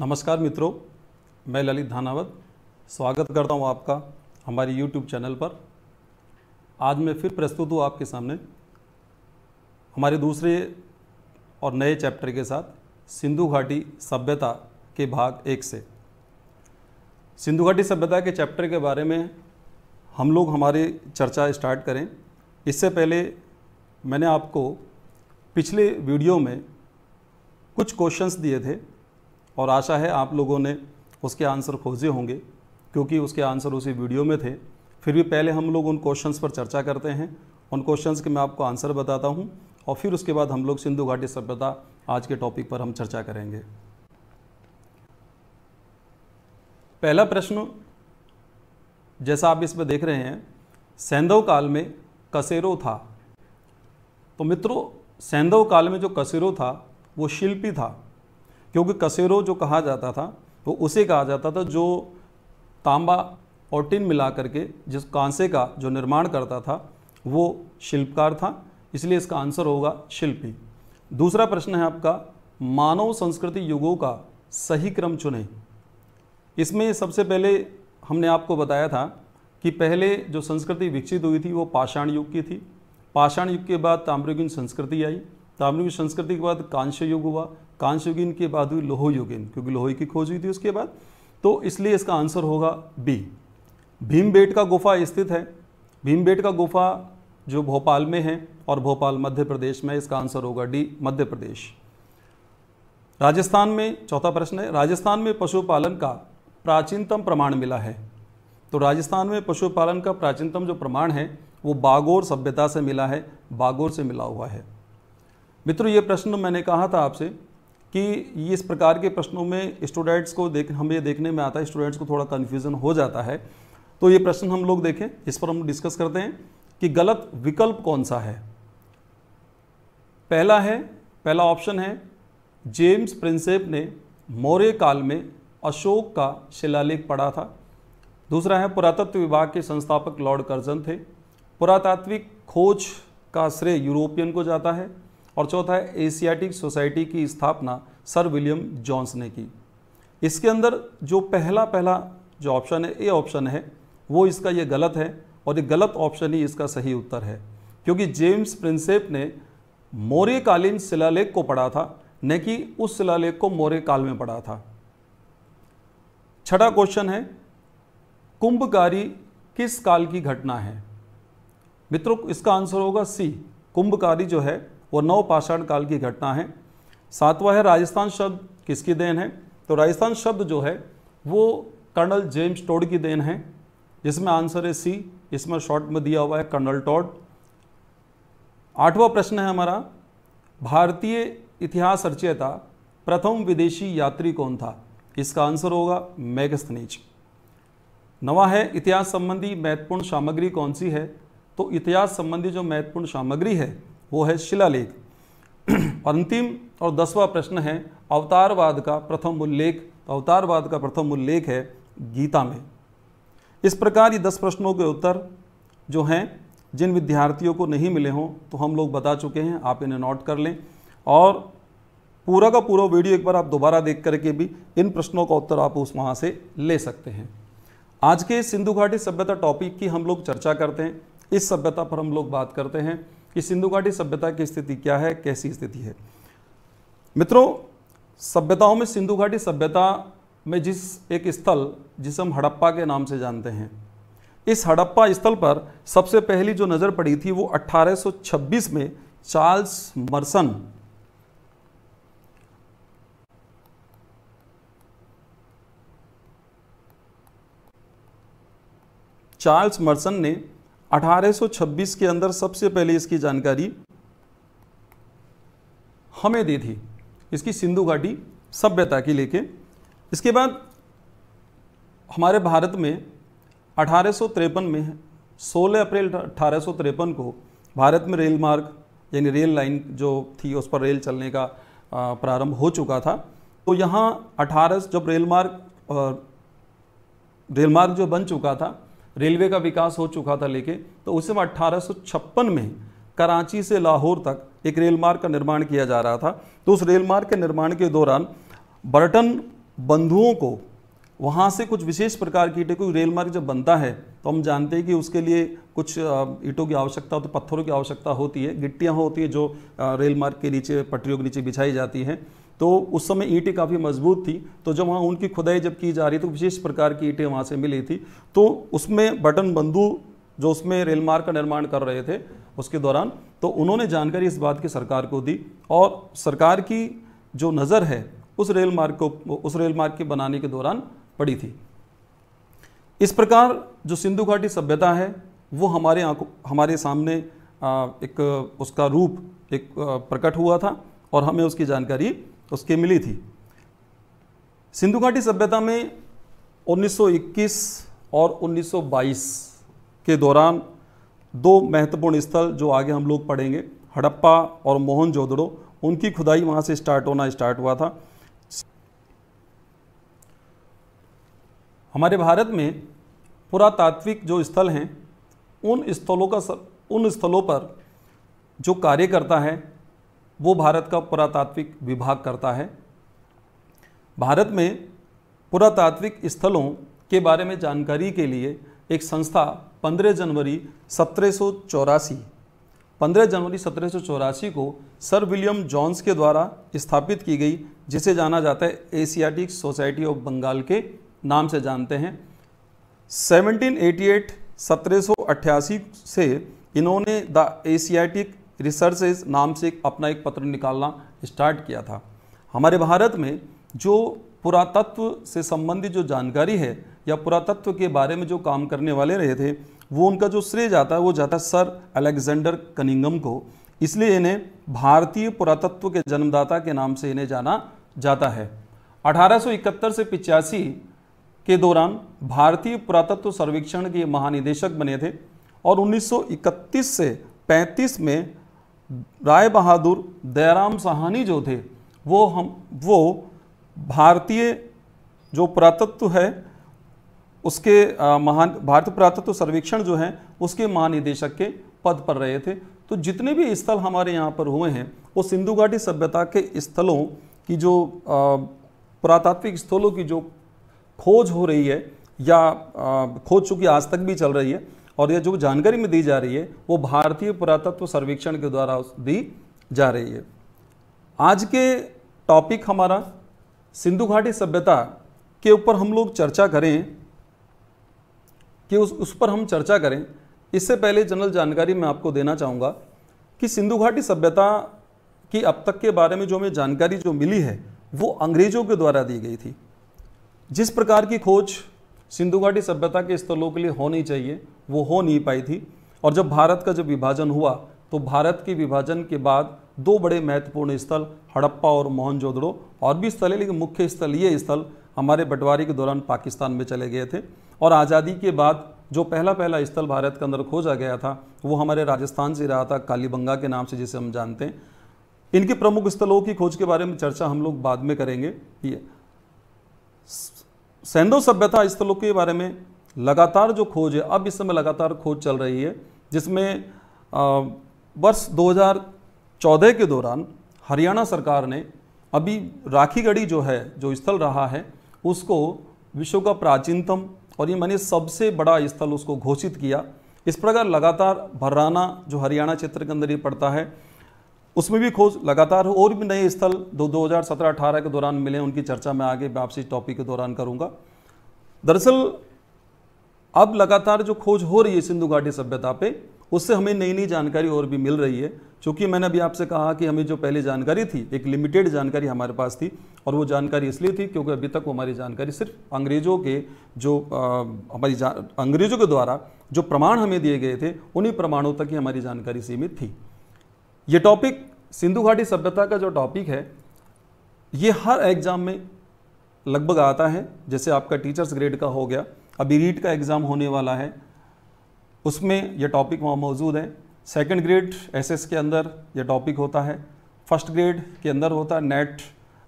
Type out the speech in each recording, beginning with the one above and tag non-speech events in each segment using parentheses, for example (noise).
नमस्कार मित्रों मैं ललित धानावत स्वागत करता हूं आपका हमारे YouTube चैनल पर आज मैं फिर प्रस्तुत हूं आपके सामने हमारे दूसरे और नए चैप्टर के साथ सिंधु घाटी सभ्यता के भाग एक से सिंधु घाटी सभ्यता के चैप्टर के बारे में हम लोग हमारी चर्चा स्टार्ट करें इससे पहले मैंने आपको पिछले वीडियो में कुछ क्वेश्चंस दिए थे और आशा है आप लोगों ने उसके आंसर खोजे होंगे क्योंकि उसके आंसर उसी वीडियो में थे फिर भी पहले हम लोग उन क्वेश्चंस पर चर्चा करते हैं उन क्वेश्चंस के मैं आपको आंसर बताता हूँ और फिर उसके बाद हम लोग सिंधु घाटी सभ्यता आज के टॉपिक पर हम चर्चा करेंगे पहला प्रश्न जैसा आप इसमें देख रहे हैं सैंधव काल में कसेरो था तो मित्रों सैंधव काल में जो कसेरो था वो शिल्पी था क्योंकि कसेरो जो कहा जाता था वो उसे कहा जाता था जो तांबा और टिन मिला करके जिस कांसे का जो निर्माण करता था वो शिल्पकार था इसलिए इसका आंसर होगा शिल्पी दूसरा प्रश्न है आपका मानव संस्कृति युगों का सही क्रम चुने इसमें सबसे पहले हमने आपको बताया था कि पहले जो संस्कृति विकसित हुई थी वो पाषाण युग की थी पाषाण युग के बाद ताम्रयुगीन संस्कृति आई ताम्रयुगीन संस्कृति के बाद कांस्य युग हुआ कांश युगिन के बाद हुई लोहो युगिन क्योंकि लोहे की खोज हुई थी उसके बाद तो इसलिए इसका आंसर होगा बी भीमबेट का गुफा स्थित है भीमबेट का गुफा जो भोपाल में है और भोपाल मध्य प्रदेश में इसका आंसर होगा डी मध्य प्रदेश राजस्थान में चौथा प्रश्न है राजस्थान में पशुपालन का प्राचीनतम प्रमाण मिला है तो राजस्थान में पशुपालन का प्राचीनतम जो प्रमाण है वो बागोर सभ्यता से मिला है बागोर से मिला हुआ है मित्रों ये प्रश्न मैंने कहा था आपसे कि इस प्रकार के प्रश्नों में स्टूडेंट्स को देख हमें ये देखने में आता है स्टूडेंट्स को थोड़ा कन्फ्यूज़न हो जाता है तो ये प्रश्न हम लोग देखें इस पर हम डिस्कस करते हैं कि गलत विकल्प कौन सा है पहला है पहला ऑप्शन है जेम्स प्रिंसेप ने मौर्य काल में अशोक का शिलालेख पढ़ा था दूसरा है पुरातत्व विभाग के संस्थापक लॉर्ड कर्जन थे पुरातात्विक खोज का श्रेय यूरोपियन को जाता है और चौथा है एशियाटिक सोसाइटी की स्थापना सर विलियम जॉन्स ने की इसके अंदर जो पहला पहला जो ऑप्शन है ए ऑप्शन है वो इसका ये गलत है और ये गलत ऑप्शन ही इसका सही उत्तर है क्योंकि जेम्स प्रिंसेप ने मौर्यकालीन शिलालेख को पढ़ा था न कि उस शिलालेख को मौर्य काल में पढ़ा था छठा क्वेश्चन है कुंभकारी किस काल की घटना है मित्रों इसका आंसर होगा सी कुंभकारी जो है वो पाषाण काल की घटना है सातवां है राजस्थान शब्द किसकी देन है तो राजस्थान शब्द जो है वो कर्नल जेम्स टोड की देन है जिसमें आंसर है सी इसमें शॉर्ट में दिया हुआ है कर्नल टोड आठवां प्रश्न है हमारा भारतीय इतिहास रचयिता प्रथम विदेशी यात्री कौन था इसका आंसर होगा मैगस्थनीज नवा है इतिहास संबंधी महत्वपूर्ण सामग्री कौन सी है तो इतिहास संबंधी जो महत्वपूर्ण सामग्री है वो है शिलालेख अंतिम और दसवा प्रश्न है अवतारवाद का प्रथम उल्लेख अवतारवाद का प्रथम उल्लेख है गीता में इस प्रकार ये दस प्रश्नों के उत्तर जो हैं जिन विद्यार्थियों को नहीं मिले हों तो हम लोग बता चुके हैं आप इन्हें नोट कर लें और पूरा का पूरा वीडियो एक बार आप दोबारा देख करके भी इन प्रश्नों का उत्तर आप उस वहाँ से ले सकते हैं आज के सिंधु घाटी सभ्यता टॉपिक की हम लोग चर्चा करते हैं इस सभ्यता पर हम लोग बात करते हैं कि सिंधु घाटी सभ्यता की स्थिति क्या है कैसी स्थिति है मित्रों सभ्यताओं में सिंधु घाटी सभ्यता में जिस एक स्थल जिसे हम हड़प्पा के नाम से जानते हैं इस हड़प्पा स्थल पर सबसे पहली जो नज़र पड़ी थी वो 1826 में चार्ल्स मर्सन चार्ल्स मर्सन ने 1826 के अंदर सबसे पहले इसकी जानकारी हमें दी थी इसकी सिंधु घाटी सभ्यता की लेके इसके बाद हमारे भारत में अठारह में 16 अप्रैल अठारह को भारत में रेल मार्ग यानी रेल लाइन जो थी उस पर रेल चलने का प्रारंभ हो चुका था तो यहाँ 18 जब रेल मार्ग रेल मार्ग जो बन चुका था रेलवे का विकास हो चुका था लेके तो उस समय अट्ठारह में कराची से लाहौर तक एक रेल मार्ग का निर्माण किया जा रहा था तो उस रेल मार्ग के निर्माण के दौरान बर्टन बंधुओं को वहाँ से कुछ विशेष प्रकार की ईटें कोई रेल मार्ग जब बनता है तो हम जानते हैं कि उसके लिए कुछ ईटों की आवश्यकता होती तो पत्थरों की आवश्यकता होती है गिट्टियाँ होती है जो रेल मार्ग के नीचे पटरियों के नीचे बिछाई जाती हैं तो उस समय ईंटें काफ़ी मजबूत थी तो जब वहाँ उनकी खुदाई जब की जा रही थी तो विशेष प्रकार की ईंटें वहाँ से मिली थी तो उसमें बटन बंधु जो उसमें रेलमार्ग का निर्माण कर रहे थे उसके दौरान तो उन्होंने जानकारी इस बात की सरकार को दी और सरकार की जो नज़र है उस रेल मार्ग को उस रेल मार्ग के बनाने के दौरान पड़ी थी इस प्रकार जो सिंधु घाटी सभ्यता है वो हमारे आंखों हमारे सामने एक उसका रूप एक प्रकट हुआ था और हमें उसकी जानकारी उसके मिली थी सिंधु घाटी सभ्यता में 1921 और 1922 के दौरान दो महत्वपूर्ण स्थल जो आगे हम लोग पढ़ेंगे हड़प्पा और मोहनजोदड़ो उनकी खुदाई वहाँ से स्टार्ट होना स्टार्ट हुआ था हमारे भारत में पुरातात्विक जो स्थल हैं उन स्थलों का उन स्थलों पर जो कार्य करता है वो भारत का पुरातात्विक विभाग करता है भारत में पुरातात्विक स्थलों के बारे में जानकारी के लिए एक संस्था 15 जनवरी सत्रह 15 जनवरी सत्रह को सर विलियम जॉन्स के द्वारा स्थापित की गई जिसे जाना जाता है एशियाटिक सोसाइटी ऑफ बंगाल के नाम से जानते हैं 1788 सत्रह से इन्होंने द एशियाटिक रिसर्चेज नाम से अपना एक पत्र निकालना स्टार्ट किया था हमारे भारत में जो पुरातत्व से संबंधित जो जानकारी है या पुरातत्व के बारे में जो काम करने वाले रहे थे वो उनका जो श्रेय जाता है वो जाता है सर अलेक्जेंडर कनिंगम को इसलिए इन्हें भारतीय पुरातत्व के जन्मदाता के नाम से इन्हें जाना जाता है 1871 से पिचासी के दौरान भारतीय पुरातत्व सर्वेक्षण के महानिदेशक बने थे और 1931 से 35 में राय बहादुर दयाराम सहानी जो थे वो हम वो भारतीय जो पुरातत्व है उसके महान भारतीय पुरातत्व सर्वेक्षण जो है उसके महानिदेशक के पद पर रहे थे तो जितने भी स्थल हमारे यहाँ पर हुए हैं वो सिंधु घाटी सभ्यता के स्थलों की जो पुरातात्विक स्थलों की जो खोज हो रही है या खोज चुकी आज तक भी चल रही है और ये जो जानकारी में दी जा रही है वो भारतीय पुरातत्व सर्वेक्षण के द्वारा दी जा रही है आज के टॉपिक हमारा सिंधु घाटी सभ्यता के ऊपर हम लोग चर्चा करें कि उस उस पर हम चर्चा करें इससे पहले जनरल जानकारी मैं आपको देना चाहूँगा कि सिंधु घाटी सभ्यता की अब तक के बारे में जो हमें जानकारी जो मिली है वो अंग्रेज़ों के द्वारा दी गई थी जिस प्रकार की खोज सिंधु घाटी सभ्यता के स्थलों तो के लिए होनी चाहिए वो हो नहीं पाई थी और जब भारत का जब विभाजन हुआ तो भारत के विभाजन के बाद दो बड़े महत्वपूर्ण स्थल हड़प्पा और मोहनजोदड़ो और भी स्थल है लेकिन मुख्य स्थल ये स्थल हमारे बंटवारे के दौरान पाकिस्तान में चले गए थे और आज़ादी के बाद जो पहला पहला स्थल भारत के अंदर खोजा गया था वो हमारे राजस्थान से रहा था कालीबंगा के नाम से जिसे हम जानते हैं इनके प्रमुख स्थलों की खोज के बारे में चर्चा हम लोग बाद में करेंगे ये सेंधो सभ्यता स्थलों के बारे में लगातार जो खोज है अब इस समय लगातार खोज चल रही है जिसमें वर्ष 2014 के दौरान हरियाणा सरकार ने अभी राखीगढ़ी जो है जो स्थल रहा है उसको विश्व का प्राचीनतम और ये मैंने सबसे बड़ा स्थल उसको घोषित किया इस प्रकार लगातार भर्राना जो हरियाणा क्षेत्र के अंदर ही पड़ता है उसमें भी खोज लगातार हो और भी नए स्थल दो 2017-18 के दौरान मिले उनकी चर्चा में आगे वापसी टॉपिक के दौरान करूंगा दरअसल अब लगातार जो खोज हो रही है सिंधु घाटी सभ्यता पे उससे हमें नई नई जानकारी और भी मिल रही है क्योंकि मैंने अभी आपसे कहा कि हमें जो पहले जानकारी थी एक लिमिटेड जानकारी हमारे पास थी और वो जानकारी इसलिए थी क्योंकि अभी तक वो हमारी जानकारी सिर्फ अंग्रेज़ों के जो आ, हमारी अंग्रेज़ों के द्वारा जो प्रमाण हमें दिए गए थे उन्हीं प्रमाणों तक ही हमारी जानकारी सीमित थी ये टॉपिक सिंधु घाटी सभ्यता का जो टॉपिक है ये हर एग्ज़ाम में लगभग आता है जैसे आपका टीचर्स ग्रेड का हो गया अभी रीट का एग्ज़ाम होने वाला है उसमें यह टॉपिक वहाँ मौजूद है सेकेंड ग्रेड एस के अंदर यह टॉपिक होता है फर्स्ट ग्रेड के अंदर होता है नेट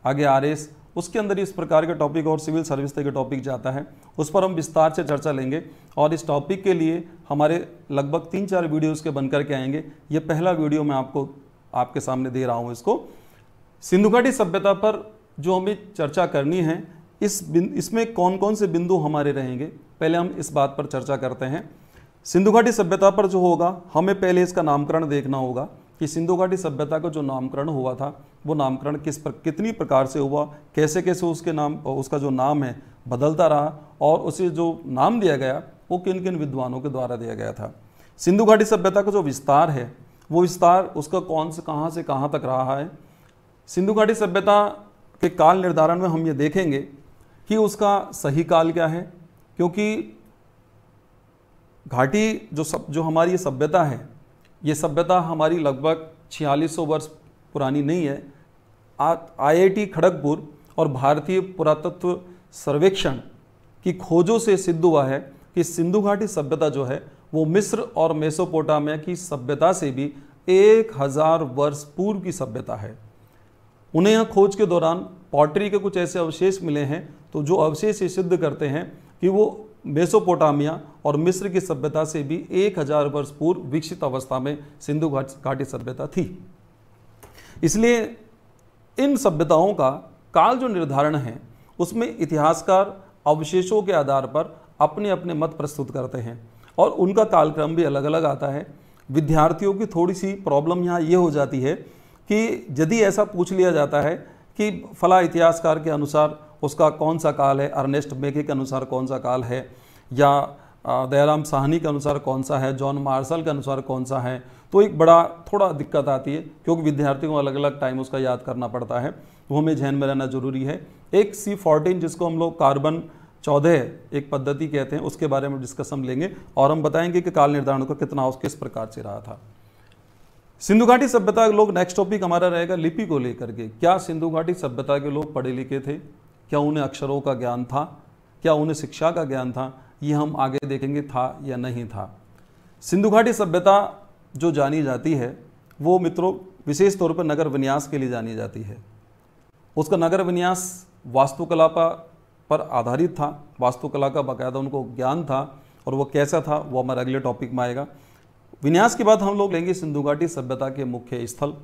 आगे आर एस उसके अंदर इस प्रकार के टॉपिक और सिविल सर्विस तक के टॉपिक जाता है उस पर हम विस्तार से चर्चा लेंगे और इस टॉपिक के लिए हमारे लगभग तीन चार वीडियोज़ के बनकर के आएंगे ये पहला वीडियो मैं आपको आपके सामने दे रहा हूँ इसको सिंधु घाटी सभ्यता पर जो हमें चर्चा करनी है इस इसमें कौन कौन से बिंदु हमारे रहेंगे पहले हम इस बात पर चर्चा करते हैं सिंधु घाटी सभ्यता पर जो होगा हमें पहले इसका नामकरण देखना होगा कि सिंधु घाटी सभ्यता का जो नामकरण हुआ था वो नामकरण किस पर कितनी प्रकार से हुआ कैसे कैसे उसके नाम उसका जो नाम है बदलता रहा और उसे जो नाम दिया गया वो किन किन विद्वानों के द्वारा दिया गया था सिंधु घाटी सभ्यता का जो विस्तार है वो विस्तार उसका कौन से कहाँ से कहाँ तक रहा है सिंधु घाटी सभ्यता के काल निर्धारण में हम ये देखेंगे कि उसका सही काल क्या है क्योंकि घाटी जो सब जो हमारी सभ्यता है ये सभ्यता हमारी लगभग 4600 वर्ष पुरानी नहीं है आईआईटी खड़गपुर और भारतीय पुरातत्व सर्वेक्षण की खोजों से सिद्ध हुआ है कि सिंधु घाटी सभ्यता जो है वो मिस्र और मेसोपोटामिया की सभ्यता से भी एक हज़ार वर्ष पूर्व की सभ्यता है उन्हें यहाँ खोज के दौरान पॉटरी के कुछ ऐसे अवशेष मिले हैं तो जो अवशेष ये सिद्ध करते हैं कि वो मेसोपोटामिया और मिस्र की सभ्यता से भी 1000 वर्ष पूर्व विकसित अवस्था में सिंधु घाटी सभ्यता थी इसलिए इन सभ्यताओं का काल जो निर्धारण है उसमें इतिहासकार अवशेषों के आधार पर अपने अपने मत प्रस्तुत करते हैं और उनका कालक्रम भी अलग अलग आता है विद्यार्थियों की थोड़ी सी प्रॉब्लम यहाँ ये हो जाती है कि यदि ऐसा पूछ लिया जाता है कि फला इतिहासकार के अनुसार उसका कौन सा काल है अर्नेस्ट मेके के अनुसार कौन सा काल है या दयाराम साहनी के अनुसार कौन सा है जॉन मार्शल के अनुसार कौन सा है तो एक बड़ा थोड़ा दिक्कत आती है क्योंकि विद्यार्थियों को अलग अलग टाइम उसका याद करना पड़ता है वो हमें जहन में रहना जरूरी है एक सी फोर्टीन जिसको हम लोग कार्बन चौदह एक पद्धति कहते हैं उसके बारे में डिस्कस हम लेंगे और हम बताएंगे कि काल निर्धारण का कितना उस किस प्रकार से रहा था सिंधु घाटी सभ्यता के लोग नेक्स्ट टॉपिक हमारा रहेगा लिपि को लेकर के क्या सिंधु घाटी सभ्यता के लोग पढ़े लिखे थे क्या उन्हें अक्षरों का ज्ञान था क्या उन्हें शिक्षा का ज्ञान था ये हम आगे देखेंगे था या नहीं था सिंधु घाटी सभ्यता जो जानी जाती है वो मित्रों विशेष तौर पर नगर विन्यास के लिए जानी जाती है उसका नगर विन्यास वास्तुकला पर आधारित था वास्तुकला का बाकायदा उनको ज्ञान था और वो कैसा था वो हमारे अगले टॉपिक में आएगा विन्यास के बाद हम लोग लेंगे सिंधु घाटी सभ्यता के मुख्य स्थल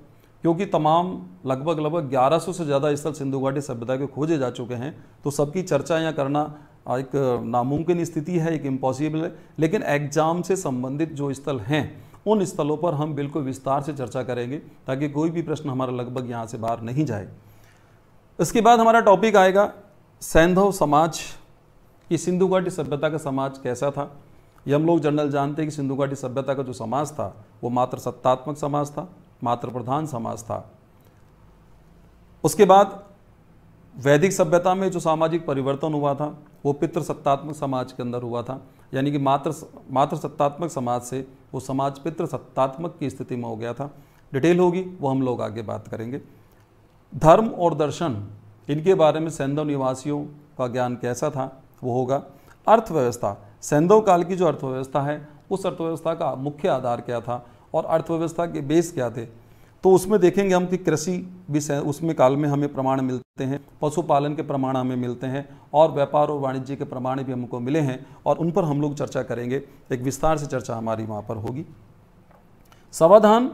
क्योंकि तमाम लगभग लगभग 1100 से ज़्यादा स्थल सिंधु घाटी सभ्यता के खोजे जा चुके हैं तो सबकी चर्चा यहाँ करना एक नामुमकिन स्थिति है एक इम्पॉसिबल है लेकिन एग्जाम से संबंधित जो स्थल हैं उन स्थलों पर हम बिल्कुल विस्तार से चर्चा करेंगे ताकि कोई भी प्रश्न हमारा लगभग यहाँ से बाहर नहीं जाए इसके बाद हमारा टॉपिक आएगा सैंधव समाज कि सिंधु घाटी सभ्यता का समाज कैसा था ये हम लोग जनरल जानते हैं कि सिंधु घाटी सभ्यता का जो समाज था वो मात्र सत्तात्मक समाज था मात्र प्रधान समाज था उसके बाद वैदिक सभ्यता में जो सामाजिक परिवर्तन हुआ था वो पितृसत्तात्मक समाज के अंदर हुआ था यानी कि मात्र मात्र सत्तात्मक समाज से वो समाज पितृसत्तात्मक की स्थिति में हो गया था डिटेल होगी वो हम लोग आगे बात करेंगे धर्म और दर्शन इनके बारे में सैंदव निवासियों का ज्ञान कैसा था वो होगा अर्थव्यवस्था सैंदव काल की जो अर्थव्यवस्था है उस अर्थव्यवस्था का मुख्य आधार क्या था और अर्थव्यवस्था के बेस क्या थे तो उसमें देखेंगे हम कि कृषि भी उसमें काल में हमें प्रमाण मिलते हैं पशुपालन के प्रमाण हमें मिलते हैं और व्यापार और वाणिज्य के प्रमाण भी हमको मिले हैं और उन पर हम लोग चर्चा करेंगे एक विस्तार से चर्चा हमारी वहाँ पर होगी समाधान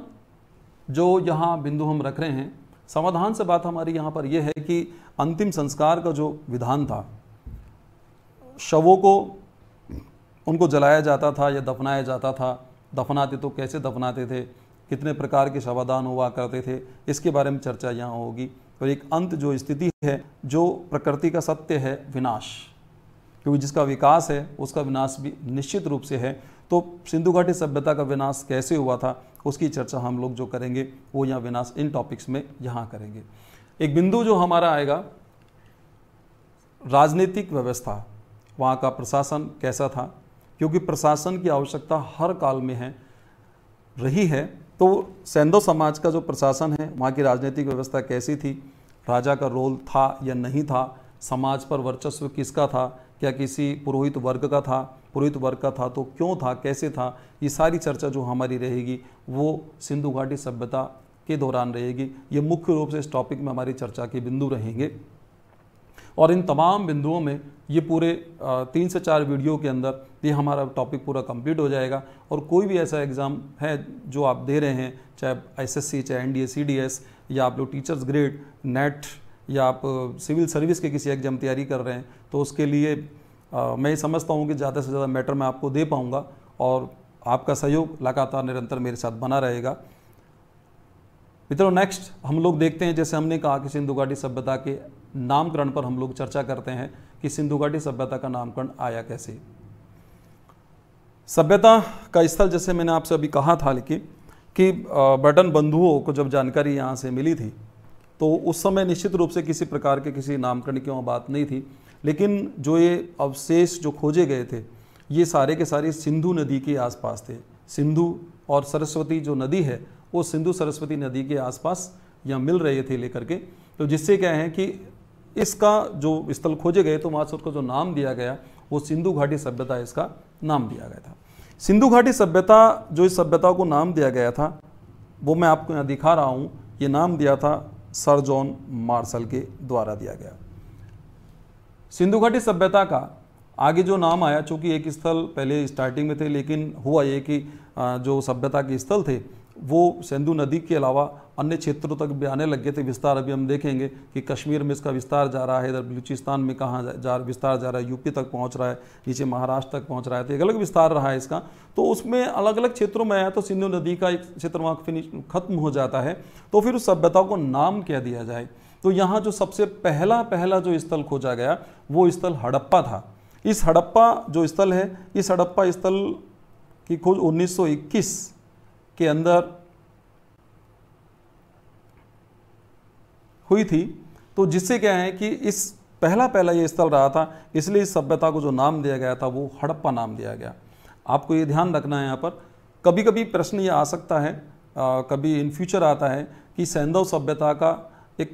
जो यहाँ बिंदु हम रख रहे हैं समाधान से बात हमारी यहाँ पर यह है कि अंतिम संस्कार का जो विधान था शवों को उनको जलाया जाता था या दफनाया जाता था दफनाते तो कैसे दफनाते थे कितने प्रकार के शवादान हुआ करते थे इसके बारे में चर्चा यहाँ होगी और एक अंत जो स्थिति है जो प्रकृति का सत्य है विनाश क्योंकि जिसका विकास है उसका विनाश भी निश्चित रूप से है तो सिंधु घाटी सभ्यता का विनाश कैसे हुआ था उसकी चर्चा हम लोग जो करेंगे वो यहाँ विनाश इन टॉपिक्स में यहाँ करेंगे एक बिंदु जो हमारा आएगा राजनीतिक व्यवस्था वहाँ का प्रशासन कैसा था क्योंकि प्रशासन की आवश्यकता हर काल में है रही है तो सैंदो समाज का जो प्रशासन है वहाँ की राजनीतिक व्यवस्था कैसी थी राजा का रोल था या नहीं था समाज पर वर्चस्व किसका था क्या किसी पुरोहित वर्ग का था पुरोहित वर्ग का था तो क्यों था कैसे था ये सारी चर्चा जो हमारी रहेगी वो सिंधु घाटी सभ्यता के दौरान रहेगी ये मुख्य रूप से इस टॉपिक में हमारी चर्चा के बिंदु रहेंगे और इन तमाम बिंदुओं में ये पूरे तीन से चार वीडियो के अंदर ये हमारा टॉपिक पूरा कंप्लीट हो जाएगा और कोई भी ऐसा एग्ज़ाम है जो आप दे रहे हैं चाहे एसएससी चाहे एनडीए सीडीएस या आप लोग टीचर्स ग्रेड नेट या आप सिविल सर्विस के किसी एग्ज़ाम तैयारी कर रहे हैं तो उसके लिए आ, मैं समझता हूँ कि ज़्यादा से ज़्यादा मैटर मैं आपको दे पाऊँगा और आपका सहयोग लगातार निरंतर मेरे साथ बना रहेगा मित्रों नेक्स्ट हम लोग देखते हैं जैसे हमने कहा कि सिंधु घाटी सभ्यता के नामकरण पर हम लोग चर्चा करते हैं कि सिंधु घाटी सभ्यता का नामकरण आया कैसे सभ्यता का स्थल जैसे मैंने आपसे अभी कहा था लेकिन कि ब्रिटन बंधुओं को जब जानकारी यहाँ से मिली थी तो उस समय निश्चित रूप से किसी प्रकार के किसी नामकरण की वहाँ बात नहीं थी लेकिन जो ये अवशेष जो खोजे गए थे ये सारे के सारे सिंधु नदी के आसपास थे सिंधु और सरस्वती जो नदी है वो सिंधु सरस्वती नदी के आसपास यहाँ मिल रहे थे लेकर के तो जिससे क्या है कि इसका जो स्थल खोजे गए तो वहाँ से उसको जो नाम दिया गया वो सिंधु घाटी सभ्यता इसका नाम दिया गया था सिंधु घाटी सभ्यता जो इस सभ्यता को नाम दिया गया था वो मैं आपको यहाँ दिखा रहा हूँ ये नाम दिया था सर जॉन मार्शल के द्वारा दिया गया सिंधु घाटी सभ्यता का आगे जो नाम आया चूंकि एक स्थल पहले स्टार्टिंग में थे लेकिन हुआ ये कि जो सभ्यता के स्थल थे वो सिंधु नदी के अलावा अन्य क्षेत्रों तक भी आने लग गए थे विस्तार अभी हम देखेंगे कि कश्मीर में इसका विस्तार जा रहा है इधर बलूचिस्तान में कहाँ जा विस्तार जा रहा है यूपी तक पहुँच रहा है नीचे महाराष्ट्र तक पहुँच रहा है तो एक अलग विस्तार रहा है इसका तो उसमें अलग अलग क्षेत्रों में आया तो सिंधु नदी का एक क्षेत्र वहाँ फिनिश खत्म हो जाता है तो फिर उस सभ्यता को नाम कह दिया जाए तो यहाँ जो सबसे पहला पहला जो स्थल खोजा गया वो स्थल हड़प्पा था इस हड़प्पा जो स्थल है इस हड़प्पा स्थल की खोज 1921 के अंदर हुई थी तो जिससे क्या है कि इस पहला पहला ये स्थल रहा था इसलिए इस सभ्यता को जो नाम दिया गया था वो हड़प्पा नाम दिया गया आपको ये ध्यान रखना है यहाँ पर कभी कभी प्रश्न ये आ सकता है आ, कभी इन फ्यूचर आता है कि सैंधव सभ्यता का एक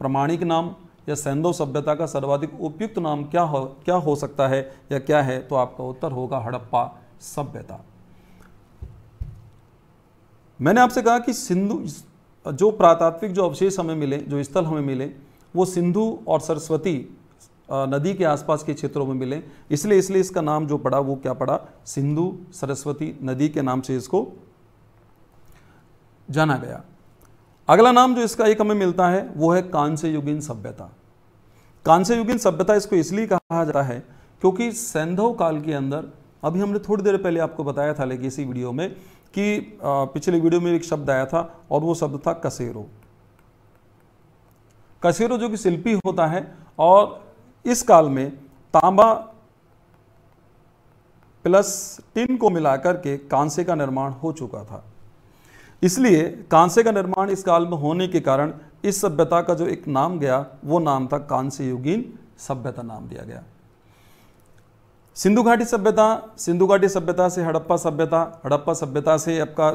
प्रमाणिक नाम या सैंधव सभ्यता का सर्वाधिक उपयुक्त नाम क्या हो क्या हो सकता है या क्या है तो आपका उत्तर होगा हड़प्पा सभ्यता मैंने आपसे कहा कि सिंधु जो प्रातात्विक जो अवशेष हमें मिले जो स्थल हमें मिले वो सिंधु और सरस्वती नदी के आसपास के क्षेत्रों में मिले इसलिए इसलिए इसका नाम जो पड़ा वो क्या पड़ा सिंधु सरस्वती नदी के नाम से इसको जाना गया अगला नाम जो इसका एक हमें मिलता है वो है कांस्य युगीन सभ्यता कांस्य युगीन सभ्यता इसको इसलिए कहा जाता है क्योंकि सैंधव काल के अंदर अभी हमने थोड़ी देर पहले आपको बताया था लेकिन इसी वीडियो में कि पिछले वीडियो में एक शब्द आया था और वो शब्द था कसेरो कसेरो जो कि शिल्पी होता है और इस काल में तांबा प्लस टिन को मिलाकर के कांसे का निर्माण हो चुका था इसलिए कांसे का निर्माण इस काल में होने के कारण इस सभ्यता का जो एक नाम गया वो नाम था कांस्य युगीन सभ्यता नाम दिया गया सिंधु घाटी सभ्यता सिंधु घाटी सभ्यता से हड़प्पा सभ्यता हड़प्पा सभ्यता से आपका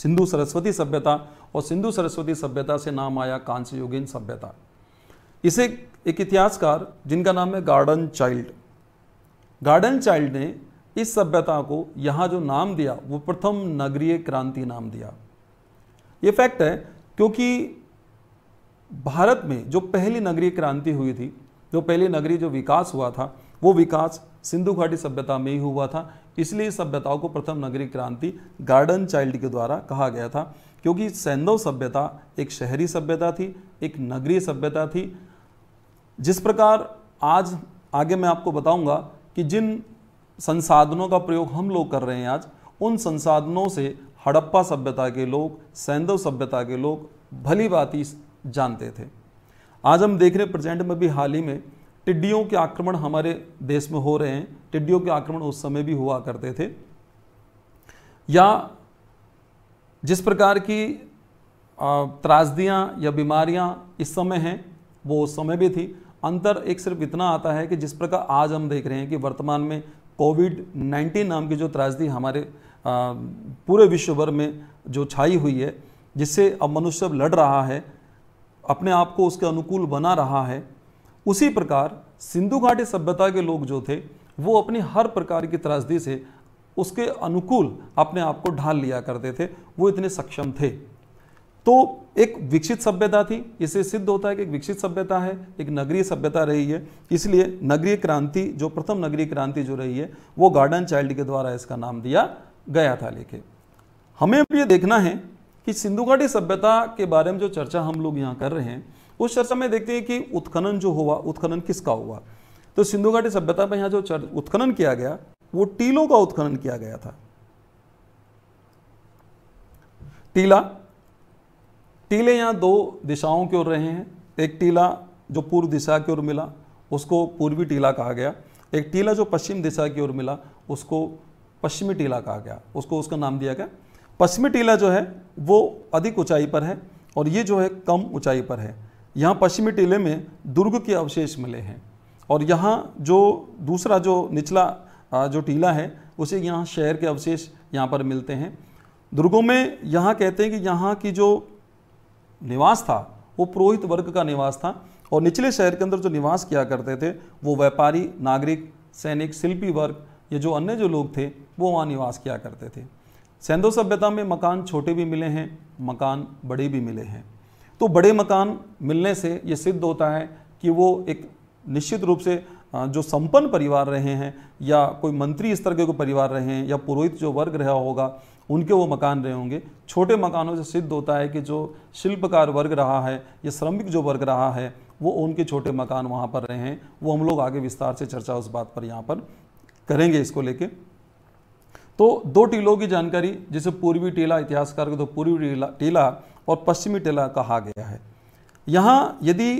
सिंधु सरस्वती सभ्यता और सिंधु सरस्वती सभ्यता से नाम आया कांस्य युगीन सभ्यता इसे एक इतिहासकार जिनका नाम है गार्डन चाइल्ड गार्डन चाइल्ड ने इस सभ्यता को यहाँ जो नाम दिया वो प्रथम नगरीय क्रांति नाम दिया ये फैक्ट है क्योंकि भारत में जो पहली नगरीय क्रांति हुई थी जो पहली नगरी जो विकास हुआ था वो विकास सिंधु घाटी सभ्यता में ही हुआ था इसलिए सभ्यताओं को प्रथम नगरी क्रांति गार्डन चाइल्ड के द्वारा कहा गया था क्योंकि सैंधव सभ्यता एक शहरी सभ्यता थी एक नगरीय सभ्यता थी जिस प्रकार आज आगे मैं आपको बताऊंगा कि जिन संसाधनों का प्रयोग हम लोग कर रहे हैं आज उन संसाधनों से हड़प्पा सभ्यता के लोग सैंधव सभ्यता के लोग भली बात ही जानते थे आज हम देख रहे प्रेजेंट में भी हाल ही में टिड्डियों के आक्रमण हमारे देश में हो रहे हैं टिड्डियों के आक्रमण उस समय भी हुआ करते थे या जिस प्रकार की त्रासदियाँ या बीमारियाँ इस समय हैं वो उस समय भी थी अंतर एक सिर्फ इतना आता है कि जिस प्रकार आज हम देख रहे हैं कि वर्तमान में कोविड 19 नाम की जो त्रासदी हमारे आ, पूरे विश्व भर में जो छाई हुई है जिससे अब मनुष्य लड़ रहा है अपने आप को उसके अनुकूल बना रहा है उसी प्रकार सिंधु घाटी सभ्यता के लोग जो थे वो अपनी हर प्रकार की त्रासदी से उसके अनुकूल अपने आप को ढाल लिया करते थे वो इतने सक्षम थे तो एक विकसित सभ्यता थी इसे सिद्ध होता है कि एक विकसित सभ्यता है एक नगरीय सभ्यता रही है इसलिए नगरीय क्रांति जो प्रथम नगरीय क्रांति जो रही है वो गार्डन चाइल्ड के द्वारा इसका नाम दिया गया था लेके हमें अब ये देखना है कि सिंधु घाटी सभ्यता के बारे में जो चर्चा हम लोग यहाँ कर रहे हैं उस चर्चा में देखते हैं कि उत्खनन जो हुआ उत्खनन किसका हुआ तो सिंधु घाटी सभ्यता में यहां जो उत्खनन किया गया वो टीलों का उत्खनन किया गया था टीला टीले यहां दो दिशाओं की ओर रहे हैं एक टीला जो पूर्व दिशा की ओर मिला उसको पूर्वी टीला कहा गया एक टीला जो पश्चिम दिशा की ओर मिला उसको पश्चिमी टीला कहा गया उसको उसका नाम दिया गया पश्चिमी टीला जो है वो अधिक ऊंचाई पर है और ये जो है कम ऊंचाई पर है यहाँ पश्चिमी टीले में दुर्ग के अवशेष मिले हैं और यहाँ जो दूसरा जो निचला जो टीला है उसे यहाँ शहर के अवशेष यहाँ पर मिलते हैं दुर्गों में यहाँ कहते हैं कि यहाँ की जो निवास था वो पुरोहित वर्ग का निवास था और निचले शहर के अंदर जो निवास किया करते थे वो व्यापारी नागरिक सैनिक शिल्पी वर्ग या जो अन्य जो लोग थे वो वहाँ निवास किया करते थे सेंधो सभ्यता में मकान छोटे भी मिले हैं मकान बड़े भी मिले हैं तो बड़े मकान मिलने से ये सिद्ध होता है कि वो एक निश्चित रूप से जो संपन्न परिवार रहे हैं या कोई मंत्री स्तर के कोई परिवार रहे हैं या पुरोहित जो वर्ग रहा होगा उनके वो मकान रहे होंगे छोटे मकानों से सिद्ध होता है कि जो शिल्पकार वर्ग रहा है या श्रमिक जो वर्ग रहा है वो उनके छोटे मकान वहाँ पर रहे हैं वो हम लोग आगे विस्तार से चर्चा उस बात पर यहाँ पर करेंगे इसको लेके तो दो टीलों की जानकारी जैसे पूर्वी टीला इतिहासकार के तो पूर्वी टीला और पश्चिमी टीला कहा गया है यहाँ यदि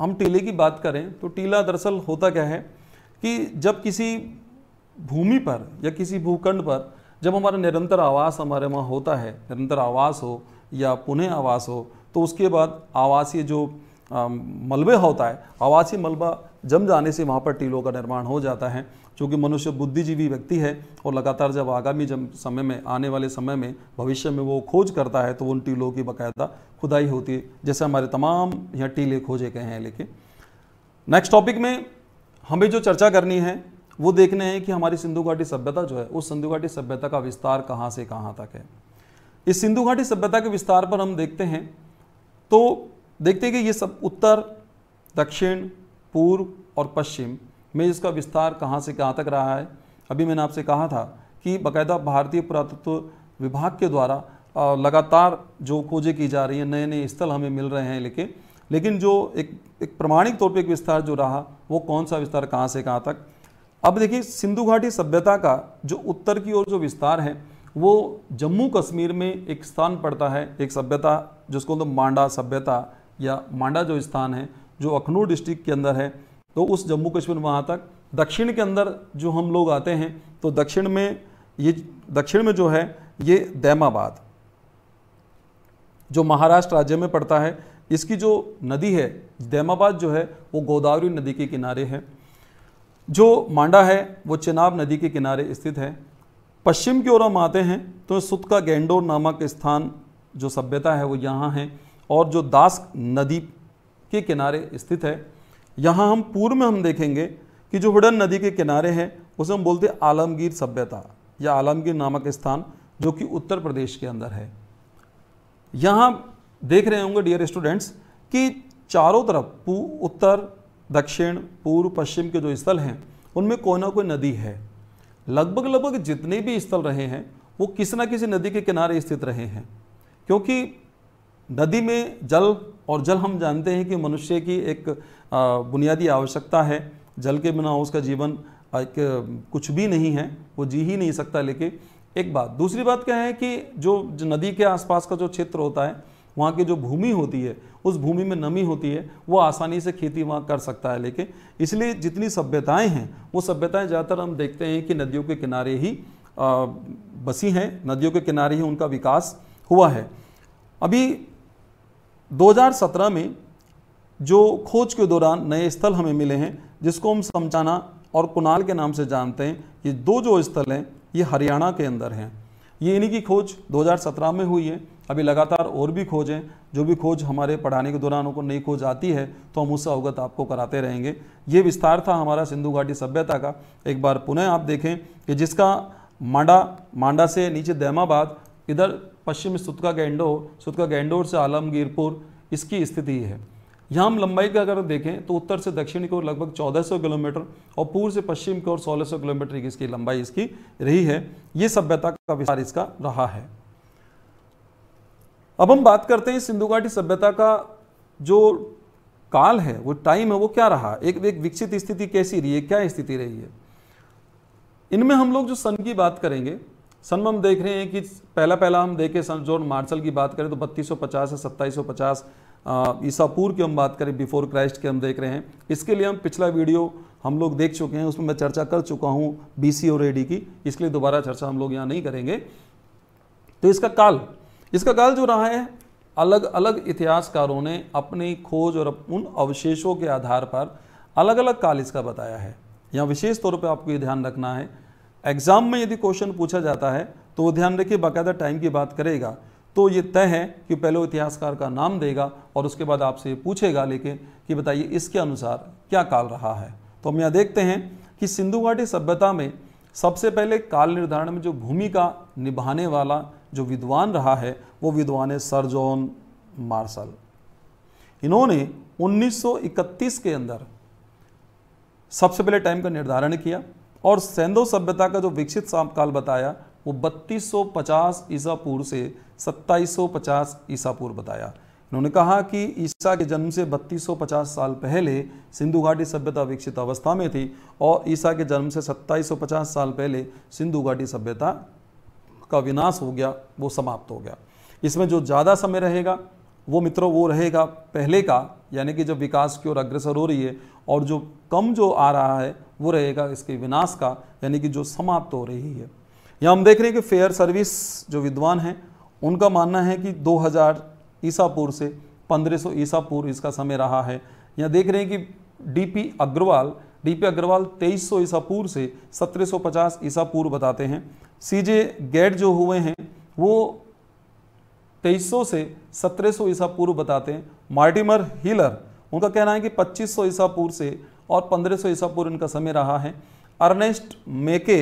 हम टीले की बात करें तो टीला दरअसल होता क्या है कि जब किसी भूमि पर या किसी भूखंड पर जब हमारा निरंतर आवास हमारे वहाँ होता है निरंतर आवास हो या पुनः आवास हो तो उसके बाद आवासीय जो मलबे होता है आवासीय मलबा जम जाने से वहाँ पर टीलों का निर्माण हो जाता है चूँकि मनुष्य बुद्धिजीवी व्यक्ति है और लगातार जब आगामी जब समय में आने वाले समय में भविष्य में वो खोज करता है तो उन टीलों की बाकायदा खुदाई होती है जैसे हमारे तमाम यहाँ टीले खोजे गए हैं लेकिन नेक्स्ट टॉपिक में हमें जो चर्चा करनी है वो देखने हैं कि हमारी सिंधु घाटी सभ्यता जो है उस सिंधु घाटी सभ्यता का विस्तार कहाँ से कहाँ तक है इस सिंधु घाटी सभ्यता के विस्तार पर हम देखते हैं तो देखते हैं कि ये सब उत्तर दक्षिण पूर्व और पश्चिम में इसका विस्तार कहाँ से कहाँ तक रहा है अभी मैंने आपसे कहा था कि बाकायदा भारतीय पुरातत्व विभाग के द्वारा लगातार जो खोजें की जा रही हैं नए नए स्थल हमें मिल रहे हैं लेकिन लेकिन जो एक एक प्रमाणिक तौर पे एक विस्तार जो रहा वो कौन सा विस्तार कहाँ से कहाँ तक अब देखिए सिंधु घाटी सभ्यता का जो उत्तर की ओर जो विस्तार है वो जम्मू कश्मीर में एक स्थान पड़ता है एक सभ्यता जिसको तो मांडा सभ्यता या मांडा जो स्थान है जो अखनूर डिस्ट्रिक्ट के अंदर है तो उस जम्मू कश्मीर वहाँ तक दक्षिण के अंदर जो हम लोग आते हैं तो दक्षिण में ये दक्षिण में जो है ये दैमाबाद जो महाराष्ट्र राज्य में पड़ता है इसकी जो नदी है दैमाबाद जो है वो गोदावरी नदी के किनारे है जो मांडा है वो चिनाब नदी के किनारे स्थित है पश्चिम की ओर हम आते हैं तो सुतका गेंडोर नामक स्थान जो सभ्यता है वो यहाँ है और जो दास नदी के किनारे स्थित है यहाँ हम पूर्व में हम देखेंगे कि जो हुडन नदी के किनारे हैं उसे हम बोलते हैं आलमगीर सभ्यता या आलमगीर नामक स्थान जो कि उत्तर प्रदेश के अंदर है यहाँ देख रहे होंगे डियर स्टूडेंट्स कि चारों तरफ उत्तर दक्षिण पूर्व पश्चिम के जो स्थल हैं उनमें कोई ना कोई नदी है लगभग लगभग जितने भी स्थल रहे हैं वो किसी ना किसी नदी के किनारे स्थित रहे हैं क्योंकि नदी में जल और जल हम जानते हैं कि मनुष्य की एक बुनियादी आवश्यकता है जल के बिना उसका जीवन एक कुछ भी नहीं है वो जी ही नहीं सकता लेकिन एक बात दूसरी बात क्या है कि जो नदी के आसपास का जो क्षेत्र होता है वहाँ की जो भूमि होती है उस भूमि में नमी होती है वो आसानी से खेती वहाँ कर सकता है लेकिन इसलिए जितनी सभ्यताएँ हैं वो सभ्यताएँ ज़्यादातर हम देखते हैं कि नदियों के किनारे ही बसी हैं नदियों के किनारे ही उनका विकास हुआ है अभी 2017 में जो खोज के दौरान नए स्थल हमें मिले हैं जिसको हम समझाना और कुनाल के नाम से जानते हैं ये दो जो स्थल हैं ये हरियाणा के अंदर हैं ये इन्हीं की खोज 2017 में हुई है अभी लगातार और भी खोजें जो भी खोज हमारे पढ़ाने के दौरान उनको नई खोज आती है तो हम उससे अवगत आपको कराते रहेंगे ये विस्तार था हमारा सिंधु घाटी सभ्यता का एक बार पुनः आप देखें कि जिसका मांडा मांडा से नीचे दैमाबाद इधर पश्चिम सुतका गैंडोर सुतका गैंडोर से आलमगीरपुर इसकी स्थिति है यहाँ हम लंबाई का अगर देखें तो उत्तर से दक्षिण की ओर लगभग 1400 किलोमीटर और पूर्व से पश्चिम की ओर 1600 किलोमीटर की इसकी लंबाई इसकी रही है ये सभ्यता का विस्तार इसका रहा है अब हम बात करते हैं सिंधु घाटी सभ्यता का जो काल है वो टाइम है वो क्या रहा एक एक विकसित स्थिति कैसी रही है क्या स्थिति रही है इनमें हम लोग जो सन की बात करेंगे सन में हम देख रहे हैं कि पहला पहला हम देखें सन जोन मार्शल की बात करें तो 3250 से 2750 ईसापुर की हम बात करें बिफोर क्राइस्ट की हम देख रहे हैं इसके लिए हम पिछला वीडियो हम लोग देख चुके हैं उसमें मैं चर्चा कर चुका हूँ बी और ए की इसलिए दोबारा चर्चा हम लोग यहाँ नहीं करेंगे तो इसका काल इसका काल जो रहा है अलग अलग इतिहासकारों ने अपनी खोज और उन अवशेषों के आधार पर अलग अलग काल इसका बताया है यहाँ विशेष तौर पर आपको ये ध्यान रखना है एग्ज़ाम में यदि क्वेश्चन पूछा जाता है तो वो ध्यान रखिए बाकायदा टाइम की बात करेगा तो ये तय है कि पहले इतिहासकार का नाम देगा और उसके बाद आपसे पूछेगा लेकिन कि बताइए इसके अनुसार क्या काल रहा है तो हम यहाँ देखते हैं कि सिंधु घाटी सभ्यता में सबसे पहले काल निर्धारण में जो भूमिका निभाने वाला जो विद्वान रहा है वो विद्वान है सर जॉन मार्शल इन्होंने 1931 के अंदर सबसे पहले टाइम का निर्धारण किया और सेंधो सभ्यता का जो विकसित काल बताया वो 3250 ईसा पूर्व से 2750 ईसा पूर्व बताया इन्होंने कहा कि ईसा के जन्म से 3250 साल पहले सिंधु घाटी सभ्यता विकसित अवस्था में थी और ईसा के जन्म से 2750 साल पहले सिंधु घाटी सभ्यता का विनाश हो गया वो समाप्त हो गया इसमें जो ज़्यादा समय रहेगा वो मित्रों वो रहेगा पहले का यानी कि जब विकास की ओर अग्रसर हो रही है और जो कम जो आ रहा है वो रहेगा इसके विनाश का यानी कि जो समाप्त हो रही है यहाँ हम देख रहे हैं कि फेयर सर्विस जो विद्वान हैं उनका मानना है कि 2000 ईसा पूर्व से 1500 ईसा पूर्व इसका समय रहा है यहाँ देख रहे हैं कि डीपी अग्रवाल डीपी अग्रवाल 2300 ईसा पूर्व से 1750 ईसा पूर्व बताते हैं सीजे गेट जो हुए हैं वो 2300 से 1700 ईसा पूर्व बताते हैं मार्टिमर हीलर उनका कहना है कि 2500 ईसा पूर्व से और 1500 ईसा पूर्व इनका समय रहा है अर्नेस्ट मेके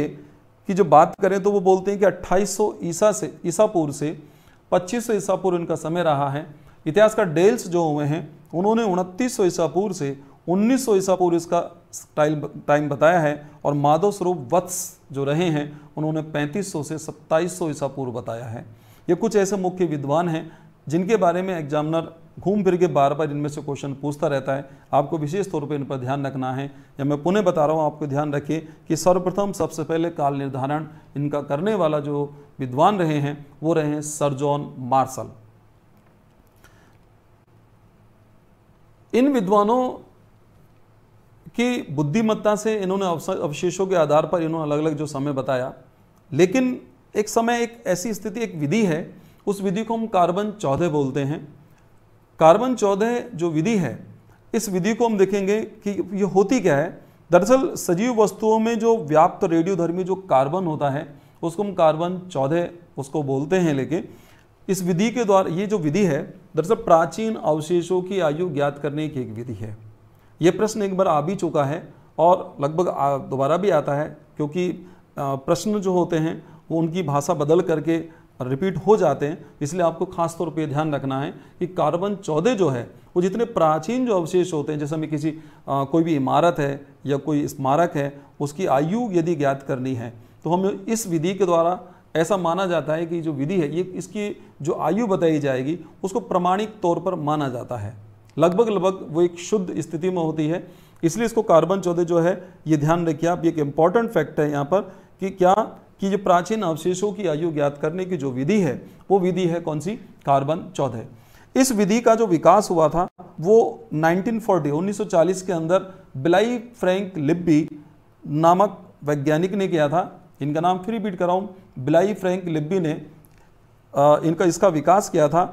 की जो बात करें तो वो बोलते हैं कि 2800 ईसा से ईसा पूर्व से 2500 ईसा पूर्व इनका समय रहा है इतिहास का डेल्स जो हुए हैं उन्होंने उनतीस ईसा पूर्व से उन्नीस ईसा पूर्व इसका टाइम टाइम बताया है और माधव स्वरूप वत्स जो रहे हैं उन्होंने पैंतीस से सत्ताईस ईसा पूर्व बताया है ये कुछ ऐसे मुख्य विद्वान हैं जिनके बारे में एग्जामिनर घूम फिर के बार बार इनमें से क्वेश्चन पूछता रहता है आपको विशेष तौर पर इन पर ध्यान रखना है या मैं पुनः बता रहा हूँ आपको ध्यान रखिए कि सर्वप्रथम सबसे पहले काल निर्धारण इनका करने वाला जो विद्वान रहे हैं वो रहे हैं सर जॉन मार्शल इन विद्वानों की बुद्धिमत्ता से इन्होंने अवशेषों के आधार पर इन्होंने अलग अलग जो समय बताया लेकिन एक समय एक ऐसी स्थिति एक विधि है उस विधि को हम कार्बन चौदह बोलते हैं कार्बन चौदह जो विधि है इस विधि को हम देखेंगे कि ये होती क्या है दरअसल सजीव वस्तुओं में जो व्याप्त रेडियोधर्मी जो कार्बन होता है उसको हम कार्बन चौदह उसको बोलते हैं लेकिन इस विधि के द्वारा ये जो विधि है दरअसल प्राचीन अवशेषों की आयु ज्ञात करने की एक विधि है ये प्रश्न एक बार आ भी चुका है और लगभग दोबारा भी आता है क्योंकि प्रश्न जो होते हैं वो उनकी भाषा बदल करके रिपीट हो जाते हैं इसलिए आपको खास तौर पे ध्यान रखना है कि कार्बन चौदह जो है वो जितने प्राचीन जो अवशेष होते हैं जैसे हमें किसी आ, कोई भी इमारत है या कोई स्मारक है उसकी आयु यदि ज्ञात करनी है तो हम इस विधि के द्वारा ऐसा माना जाता है कि जो विधि है ये इसकी जो आयु बताई जाएगी उसको प्रमाणिक तौर पर माना जाता है लगभग लगभग वो एक शुद्ध स्थिति में होती है इसलिए इसको कार्बन चौदह जो है ये ध्यान रखिए आप ये एक इम्पॉर्टेंट फैक्ट है यहाँ पर कि क्या कि ये प्राचीन अवशेषों की आयु ज्ञात करने की जो विधि है वो विधि है कौन सी कार्बन चौदह इस विधि का जो विकास हुआ था वो 1940 1940 के अंदर ब्लाई फ्रैंक लिब्बी नामक वैज्ञानिक ने किया था इनका नाम फिर रिपीट कराऊँ बिलाई फ्रैंक लिब्बी ने आ, इनका इसका विकास किया था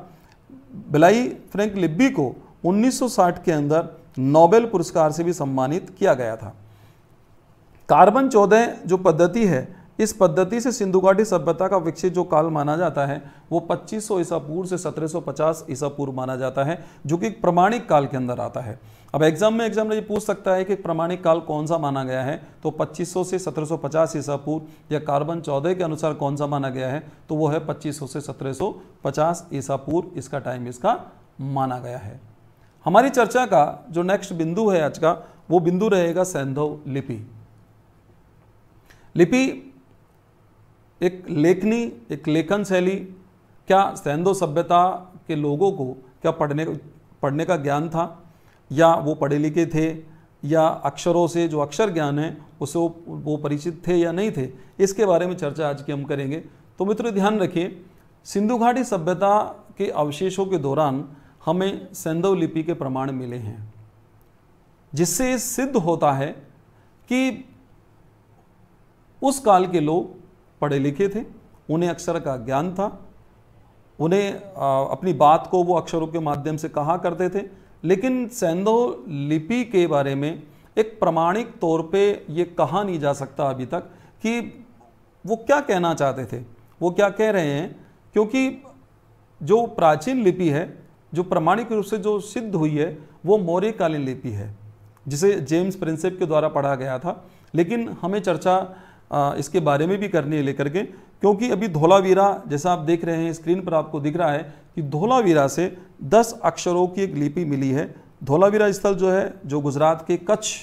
बिलाई फ्रैंक लिब्बी को 1960 के अंदर नोबेल पुरस्कार से भी सम्मानित किया गया था कार्बन चौदह जो पद्धति है इस पद्धति से सिंधु घाटी सभ्यता का विकसित जो काल माना जाता है वो 2500 ईसा पूर्व से 1750 ईसा पूर्व माना जाता है जो कि प्रमाणिक काल के अंदर आता है अब एग्जाम में एग्जाम ये पूछ सकता है कि प्रमाणिक काल कौन सा माना गया है तो 2500 से 1750 ईसा पूर्व या कार्बन 14 के अनुसार कौन सा माना गया है तो वो है 2500 से 1750 ईसा पूर्व इसका टाइम इसका माना गया है हमारी चर्चा का जो नेक्स्ट बिंदु है आज का वो बिंदु रहेगा सैंधव लिपि लिपि एक लेखनी एक लेखन शैली क्या सैंधो सभ्यता के लोगों को क्या पढ़ने पढ़ने का ज्ञान था या वो पढ़े लिखे थे या अक्षरों से जो अक्षर ज्ञान है उसे वो वो परिचित थे या नहीं थे इसके बारे में चर्चा आज की हम करेंगे तो मित्रों ध्यान रखिए सिंधु घाटी सभ्यता के अवशेषों के दौरान हमें सैंधव लिपि के प्रमाण मिले हैं जिससे सिद्ध होता है कि उस काल के लोग पढ़े लिखे थे उन्हें अक्षर का ज्ञान था उन्हें अपनी बात को वो अक्षरों के माध्यम से कहा करते थे लेकिन सेंधो लिपि के बारे में एक प्रमाणिक तौर पे ये कहा नहीं जा सकता अभी तक कि वो क्या कहना चाहते थे वो क्या कह रहे हैं क्योंकि जो प्राचीन लिपि है जो प्रमाणिक रूप से जो सिद्ध हुई है वो मौर्यकालीन लिपि है जिसे जेम्स प्रिंसेप के द्वारा पढ़ा गया था लेकिन हमें चर्चा इसके बारे में भी करनी है लेकर के क्योंकि अभी धोलावीरा जैसा आप देख रहे हैं स्क्रीन पर आपको दिख रहा है कि धोलावीरा से दस अक्षरों की एक लिपि मिली है धोलावीरा स्थल जो है जो गुजरात के कच्छ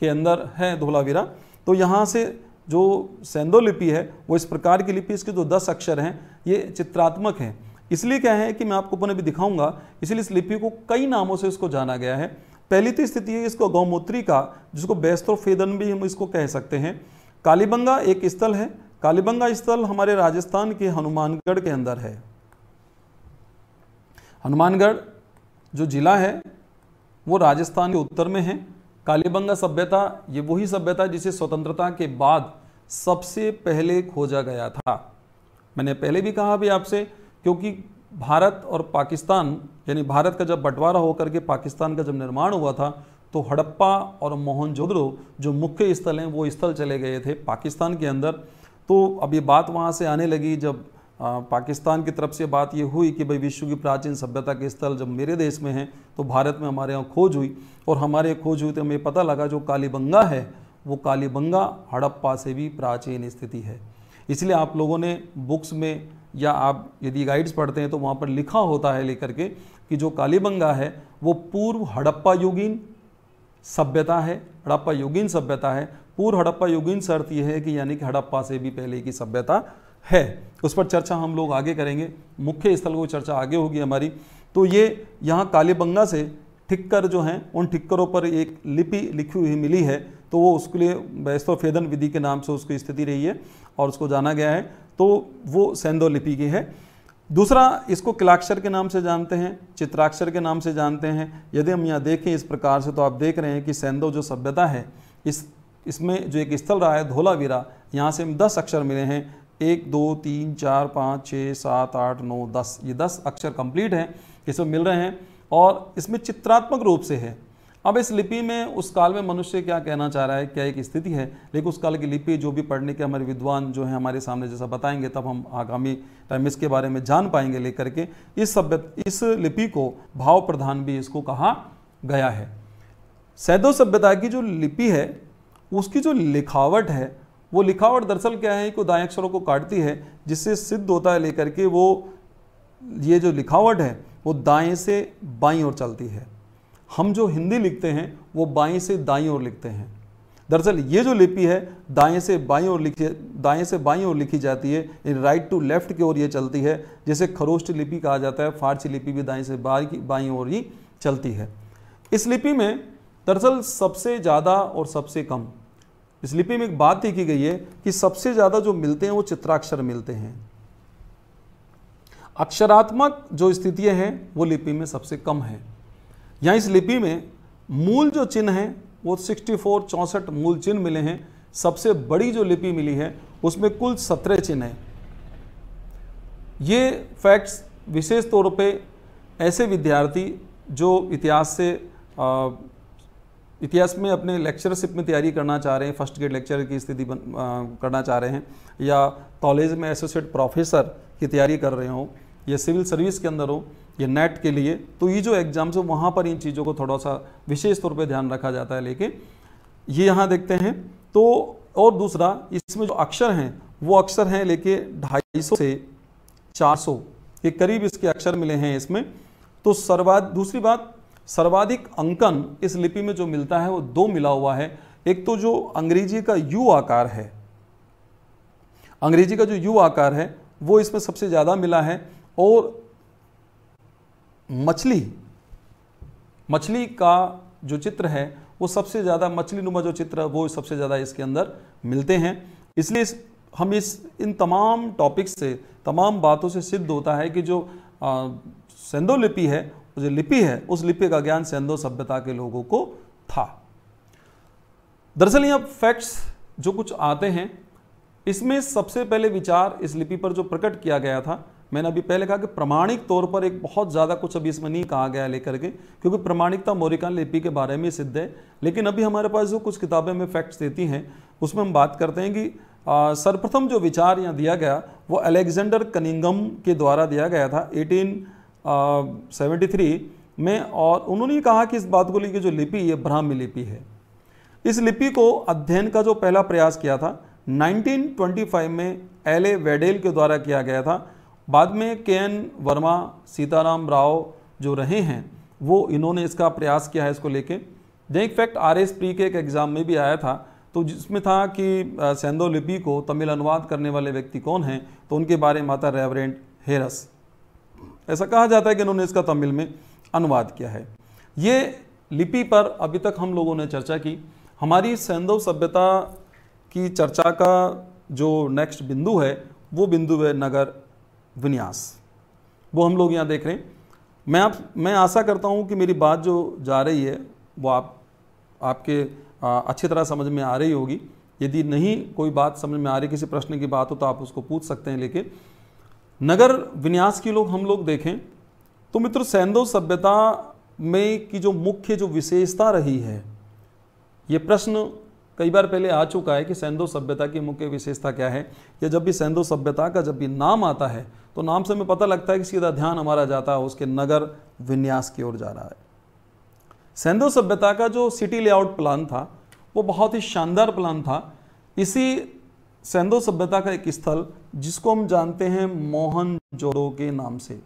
के अंदर है धोलावीरा तो यहाँ से जो सेंदो लिपि है वो इस प्रकार की लिपि इसके जो दस अक्षर हैं ये चित्रात्मक हैं इसलिए क्या है कि मैं आपको अपने भी दिखाऊंगा इसलिए इस लिपि को कई नामों से इसको जाना गया है पहली तो स्थिति है इसको गौमूत्री का जिसको बेस्त्रोफेदन भी हम इसको कह सकते हैं कालीबंगा एक स्थल है कालीबंगा स्थल हमारे राजस्थान के हनुमानगढ़ के अंदर है हनुमानगढ़ जो जिला है वो राजस्थान के उत्तर में है कालीबंगा सभ्यता ये वही सभ्यता जिसे स्वतंत्रता के बाद सबसे पहले खोजा गया था मैंने पहले भी कहा भी आपसे क्योंकि भारत और पाकिस्तान यानी भारत का जब बंटवारा होकर के पाकिस्तान का जब निर्माण हुआ था तो हड़प्पा और मोहनजोदड़ो जो मुख्य स्थल हैं वो स्थल चले गए थे पाकिस्तान के अंदर तो अब ये बात वहाँ से आने लगी जब पाकिस्तान की तरफ से बात ये हुई कि भाई विश्व की प्राचीन सभ्यता के स्थल जब मेरे देश में हैं तो भारत में हमारे यहाँ खोज हुई और हमारे खोज हुई तो हमें पता लगा जो कालीबंगा है वो कालीबंगा हड़प्पा से भी प्राचीन स्थिति है इसलिए आप लोगों ने बुक्स में या आप यदि गाइड्स पढ़ते हैं तो वहाँ पर लिखा होता है लेकर के कि जो कालीबंगा है वो पूर्व हड़प्पा युगीन सभ्यता है हड़प्पा युगीन सभ्यता है पूर्व हड़प्पा युगीन शर्त तो यह है कि यानी कि हड़प्पा से भी पहले की सभ्यता है उस पर चर्चा हम लोग आगे करेंगे मुख्य स्थल को चर्चा आगे होगी हमारी तो ये यहाँ कालीबंगा से ठिक्कर जो हैं उन ठिक्करों पर एक लिपि लिखी हुई मिली है तो वो उसके लिए वैस्तोफेदन विधि के नाम से उसकी स्थिति रही है और उसको जाना गया है तो वो सेंदो लिपि की है दूसरा इसको किलाक्षर के नाम से जानते हैं चित्राक्षर के नाम से जानते हैं यदि हम यहाँ देखें इस प्रकार से तो आप देख रहे हैं कि सैंधव जो सभ्यता है इस इसमें जो एक स्थल रहा है धोलावीरा यहाँ से हम दस अक्षर मिले हैं एक दो तीन चार पाँच छः सात आठ नौ दस ये दस अक्षर कंप्लीट हैं इसमें मिल रहे हैं और इसमें चित्रात्मक रूप से है अब इस लिपि में उस काल में मनुष्य क्या कहना चाह रहा है क्या एक स्थिति है लेकिन उस काल की लिपि जो भी पढ़ने के हमारे विद्वान जो है हमारे सामने जैसा बताएंगे तब हम आगामी टाइम इसके बारे में जान पाएंगे लेकर के इस सभ्य इस लिपि को भाव प्रधान भी इसको कहा गया है सैदो सभ्यता की जो लिपि है उसकी जो लिखावट है वो लिखावट दरअसल क्या है कि दाएँ अक्षरों को काटती है जिससे सिद्ध होता है लेकर के वो ये जो लिखावट है वो दाएँ से बाई और चलती है हम जो हिंदी लिखते हैं वो बाएं से दाई ओर लिखते हैं दरअसल ये जो लिपि है दाएं से बाई ओर लिखी दाएं से बाई ओर लिखी जाती है इन राइट टू लेफ्ट की ओर ये चलती है जिसे खरोष्ट लिपि कहा जाता है फारसी लिपि भी दाएं से बाई की बाई ओर ही चलती है इस लिपि में दरअसल सबसे ज़्यादा और सबसे कम इस लिपि में एक बात ये की गई है कि सबसे ज़्यादा जो मिलते हैं वो चित्राक्षर मिलते हैं अक्षरात्मक जो स्थितियाँ हैं वो लिपि में सबसे कम हैं यहाँ इस लिपि में मूल जो चिन्ह हैं वो 64 चौंसठ मूल चिन्ह मिले हैं सबसे बड़ी जो लिपि मिली है उसमें कुल सत्रह चिन्ह हैं ये फैक्ट्स विशेष तौर पे ऐसे विद्यार्थी जो इतिहास से आ, इतिहास में अपने लेक्चरशिप में तैयारी करना चाह रहे हैं फर्स्ट ग्रेड लेक्चर की स्थिति करना चाह रहे हैं या कॉलेज में एसोसिएट प्रोफेसर की तैयारी कर रहे हों या सिविल सर्विस के अंदर हो या नेट के लिए तो ये जो एग्जाम्स है वहाँ पर इन चीज़ों को थोड़ा सा विशेष तौर पर ध्यान रखा जाता है लेकिन ये यहाँ देखते हैं तो और दूसरा इसमें जो अक्षर हैं वो अक्षर हैं लेके ढाई से चार के करीब इसके अक्षर मिले हैं इसमें तो सर्वाधिक दूसरी बात सर्वाधिक अंकन इस लिपि में जो मिलता है वो दो मिला हुआ है एक तो जो अंग्रेजी का यू आकार है अंग्रेजी का जो यू आकार है वो इसमें सबसे ज़्यादा मिला है और मछली मछली का जो चित्र है वो सबसे ज़्यादा मछली नुमा जो चित्र है वो सबसे ज़्यादा इसके अंदर मिलते हैं इसलिए हम इस इन तमाम टॉपिक्स से तमाम बातों से सिद्ध होता है कि जो सेंधो लिपि है जो लिपि है उस लिपि का ज्ञान सेंधो सभ्यता के लोगों को था दरअसल यहाँ फैक्ट्स जो कुछ आते हैं इसमें सबसे पहले विचार इस लिपि पर जो प्रकट किया गया था मैंने अभी पहले कहा कि प्रमाणिक तौर पर एक बहुत ज़्यादा कुछ अभी इसमें नहीं कहा गया लेकर के क्योंकि प्रमाणिकता मोरिकान लिपि के बारे में सिद्ध है लेकिन अभी हमारे पास जो कुछ किताबें हमें फैक्ट्स देती हैं उसमें हम बात करते हैं कि सर्वप्रथम जो विचार यहाँ दिया गया वो अलेक्जेंडर कनिंगम के द्वारा दिया गया था एटीन सेवेंटी थ्री में और उन्होंने कहा कि इस बात को लेकर जो लिपि ये ब्राह्मी लिपि है इस लिपि को अध्ययन का जो पहला प्रयास किया था 1925 में एले वेडेल के द्वारा किया गया था बाद में के एन वर्मा सीताराम राव जो रहे हैं वो इन्होंने इसका प्रयास किया है इसको लेके जो फैक्ट आर एस प्री के एक एग्ज़ाम में भी आया था तो जिसमें था कि सेंदो लिपि को तमिल अनुवाद करने वाले व्यक्ति कौन हैं तो उनके बारे में आता रेवरेंट हेरस ऐसा कहा जाता है कि इन्होंने इसका तमिल में अनुवाद किया है ये लिपि पर अभी तक हम लोगों ने चर्चा की हमारी सेंदो सभ्यता की चर्चा का जो नेक्स्ट बिंदु है वो बिंदु है नगर विन्यास वो हम लोग यहाँ देख रहे हैं मैं आप मैं आशा करता हूँ कि मेरी बात जो जा रही है वो आप आपके अच्छी तरह समझ में आ रही होगी यदि नहीं कोई बात समझ में आ रही किसी प्रश्न की बात हो तो आप उसको पूछ सकते हैं लेकिन नगर विन्यास की लोग हम लोग देखें तो मित्र सैंधव सभ्यता में की जो मुख्य जो विशेषता रही है ये प्रश्न कई बार पहले आ चुका है कि सैंधव सभ्यता की मुख्य विशेषता क्या है या जब भी सैंधव सभ्यता का जब भी नाम आता है तो नाम से हमें पता लगता है कि सीधा ध्यान हमारा जाता है उसके नगर विन्यास की ओर जा रहा है सेंधु सभ्यता का जो सिटी लेआउट प्लान था वो बहुत ही शानदार प्लान था इसी सेंधु सभ्यता का एक स्थल जिसको हम जानते हैं मोहन जोड़ो के नाम से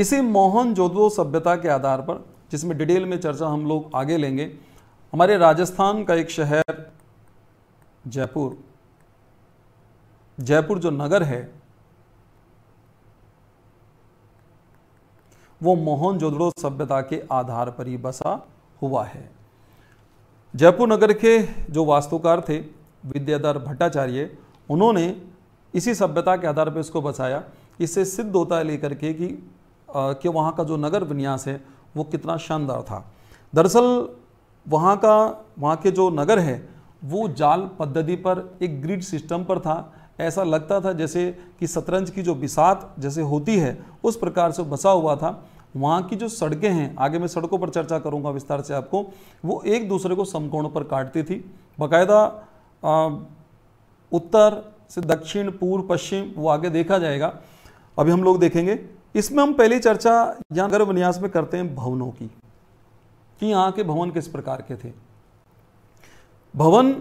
इसी मोहन जोदो सभ्यता के आधार पर जिसमें डिटेल में चर्चा हम लोग आगे लेंगे हमारे राजस्थान का एक शहर जयपुर जयपुर जो नगर है वो मोहन जोदड़ो सभ्यता के आधार पर ही बसा हुआ है जयपुर नगर के जो वास्तुकार थे विद्याधर भट्टाचार्य उन्होंने इसी सभ्यता के आधार पर इसको बसाया इससे सिद्ध होता है लेकर के कि, कि वहाँ का जो नगर विन्यास है वो कितना शानदार था दरअसल वहाँ का वहाँ के जो नगर है वो जाल पद्धति पर एक ग्रिड सिस्टम पर था ऐसा लगता था जैसे कि शतरंज की जो बिसात जैसे होती है उस प्रकार से बसा हुआ था वहाँ की जो सड़कें हैं आगे मैं सड़कों पर चर्चा करूँगा विस्तार से आपको वो एक दूसरे को समकोण पर काटती थी बाकायदा उत्तर से दक्षिण पूर्व पश्चिम वो आगे देखा जाएगा अभी हम लोग देखेंगे इसमें हम पहली चर्चा या गर्भ विन्यास में करते हैं भवनों की कि यहाँ के भवन किस प्रकार के थे भवन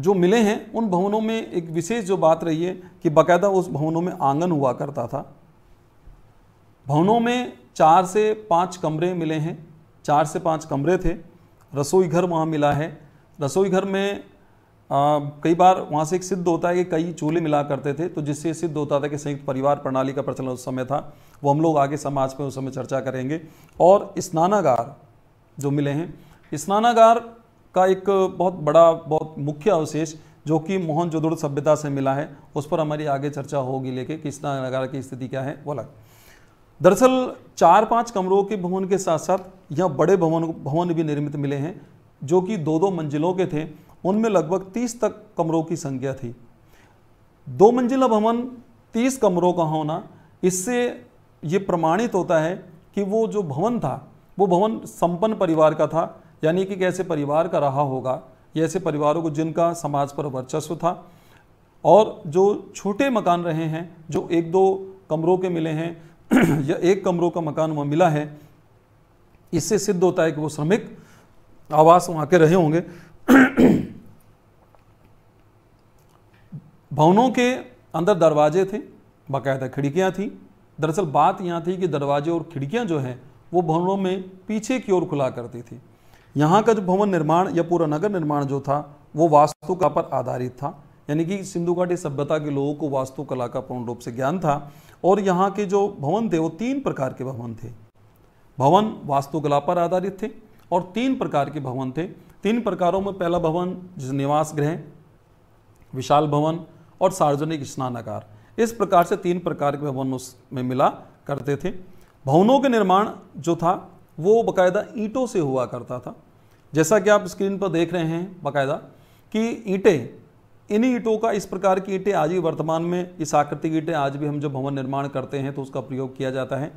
जो मिले हैं उन भवनों में एक विशेष जो बात रही है कि बाकायदा उस भवनों में आंगन हुआ करता था भवनों में चार से पाँच कमरे मिले हैं चार से पाँच कमरे थे रसोई घर वहाँ मिला है रसोई घर में आ, कई बार वहाँ से एक सिद्ध होता है कि कई चूल्हे मिला करते थे तो जिससे सिद्ध होता था कि संयुक्त परिवार प्रणाली का प्रचलन उस समय था वो हम लोग आगे समाज में उस समय चर्चा करेंगे और स्नानागार जो मिले हैं स्नानागार का एक बहुत बड़ा बहुत मुख्य अवशेष जो कि मोहनजोदड़ो सभ्यता से मिला है उस पर हमारी आगे चर्चा होगी लेके किस नगर की स्थिति क्या है वो अलग दरअसल चार पांच कमरों के भवन के साथ साथ यहाँ बड़े भवन भवन भी निर्मित मिले हैं जो कि दो दो मंजिलों के थे उनमें लगभग तीस तक कमरों की संख्या थी दो मंजिला भवन तीस कमरों का होना इससे ये प्रमाणित होता है कि वो जो भवन था वो भवन संपन्न परिवार का था यानी कि कैसे परिवार का रहा होगा ऐसे परिवारों को जिनका समाज पर वर्चस्व था और जो छोटे मकान रहे हैं जो एक दो कमरों के मिले हैं (clears throat) या एक कमरों का मकान वहाँ मिला है इससे सिद्ध होता है कि वो श्रमिक आवास वहाँ के रहे होंगे (clears throat) भवनों के अंदर दरवाजे थे बाकायदा खिड़कियाँ थी दरअसल बात यहाँ थी कि दरवाजे और खिड़कियाँ जो हैं वो भवनों में पीछे की ओर खुला करती थी यहाँ का जो भवन निर्माण या पूरा नगर निर्माण जो था वो वास्तुकला पर आधारित था यानी कि सिंधु घाटी सभ्यता के लोगों को वास्तुकला का पूर्ण रूप से ज्ञान था और यहाँ के जो भवन थे वो तीन प्रकार के भवन थे भवन वास्तुकला पर आधारित थे और तीन प्रकार के भवन थे तीन प्रकारों में पहला भवन निवास गृह विशाल भवन और सार्वजनिक स्नानागार इस प्रकार से तीन प्रकार के भवन उसमें मिला करते थे भवनों के निर्माण जो था वो बाकायदा ईंटों से हुआ करता था जैसा कि आप स्क्रीन पर देख रहे हैं बाकायदा कि ईंटें इन्हीं ईंटों का इस प्रकार की ईंटें आज भी वर्तमान में इस आकृतिक ईंटें आज भी हम जो भवन निर्माण करते हैं तो उसका प्रयोग किया जाता है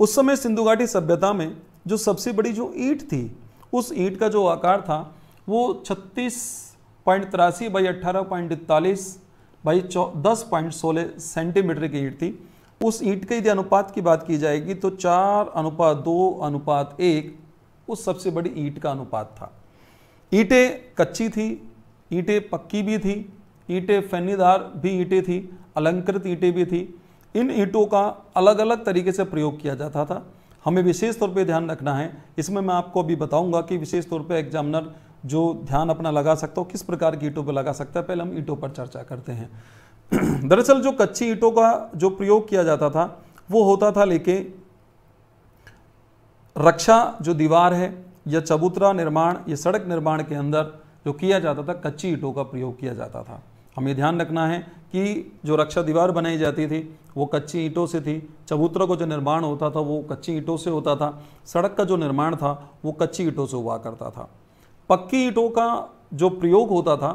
उस समय सिंधु घाटी सभ्यता में जो सबसे बड़ी जो ईंट थी उस ईंट का जो आकार था वो छत्तीस पॉइंट तिरासी बाई अट्ठारह पॉइंट इकतालीस बाई चौ दस पॉइंट सोलह सेंटीमीटर की ईंट थी उस ईंट के यदि अनुपात की बात की जाएगी तो चार अनुपात दो अनुपात एक उस सबसे बड़ी ईंट का अनुपात था ईंटें कच्ची थी ईंटें पक्की भी थी ईंटें फैनीदार भी ईंटें थी अलंकृत ईंटें भी थी इन ईंटों का अलग अलग तरीके से प्रयोग किया जाता था हमें विशेष तौर पे ध्यान रखना है इसमें मैं आपको अभी बताऊंगा कि विशेष तौर पे एग्जामिनर जो ध्यान अपना लगा सकता हो किस प्रकार की ईंटों पर लगा सकता है पहले हम ईंटों पर चर्चा करते हैं (clears throat) दरअसल जो कच्ची ईटों का जो प्रयोग किया जाता था वो होता था लेके रक्षा जो दीवार है या चबूतरा निर्माण या सड़क निर्माण के अंदर जो किया जाता था कच्ची ईंटों का प्रयोग किया जाता था हमें ध्यान रखना है कि जो रक्षा दीवार बनाई जाती थी वो कच्ची ईंटों से थी चबूतरा को जो निर्माण होता था वो कच्ची ईंटों से होता था सड़क का जो निर्माण था वो कच्ची ईंटों से हुआ करता था पक्की ईंटों का जो प्रयोग होता था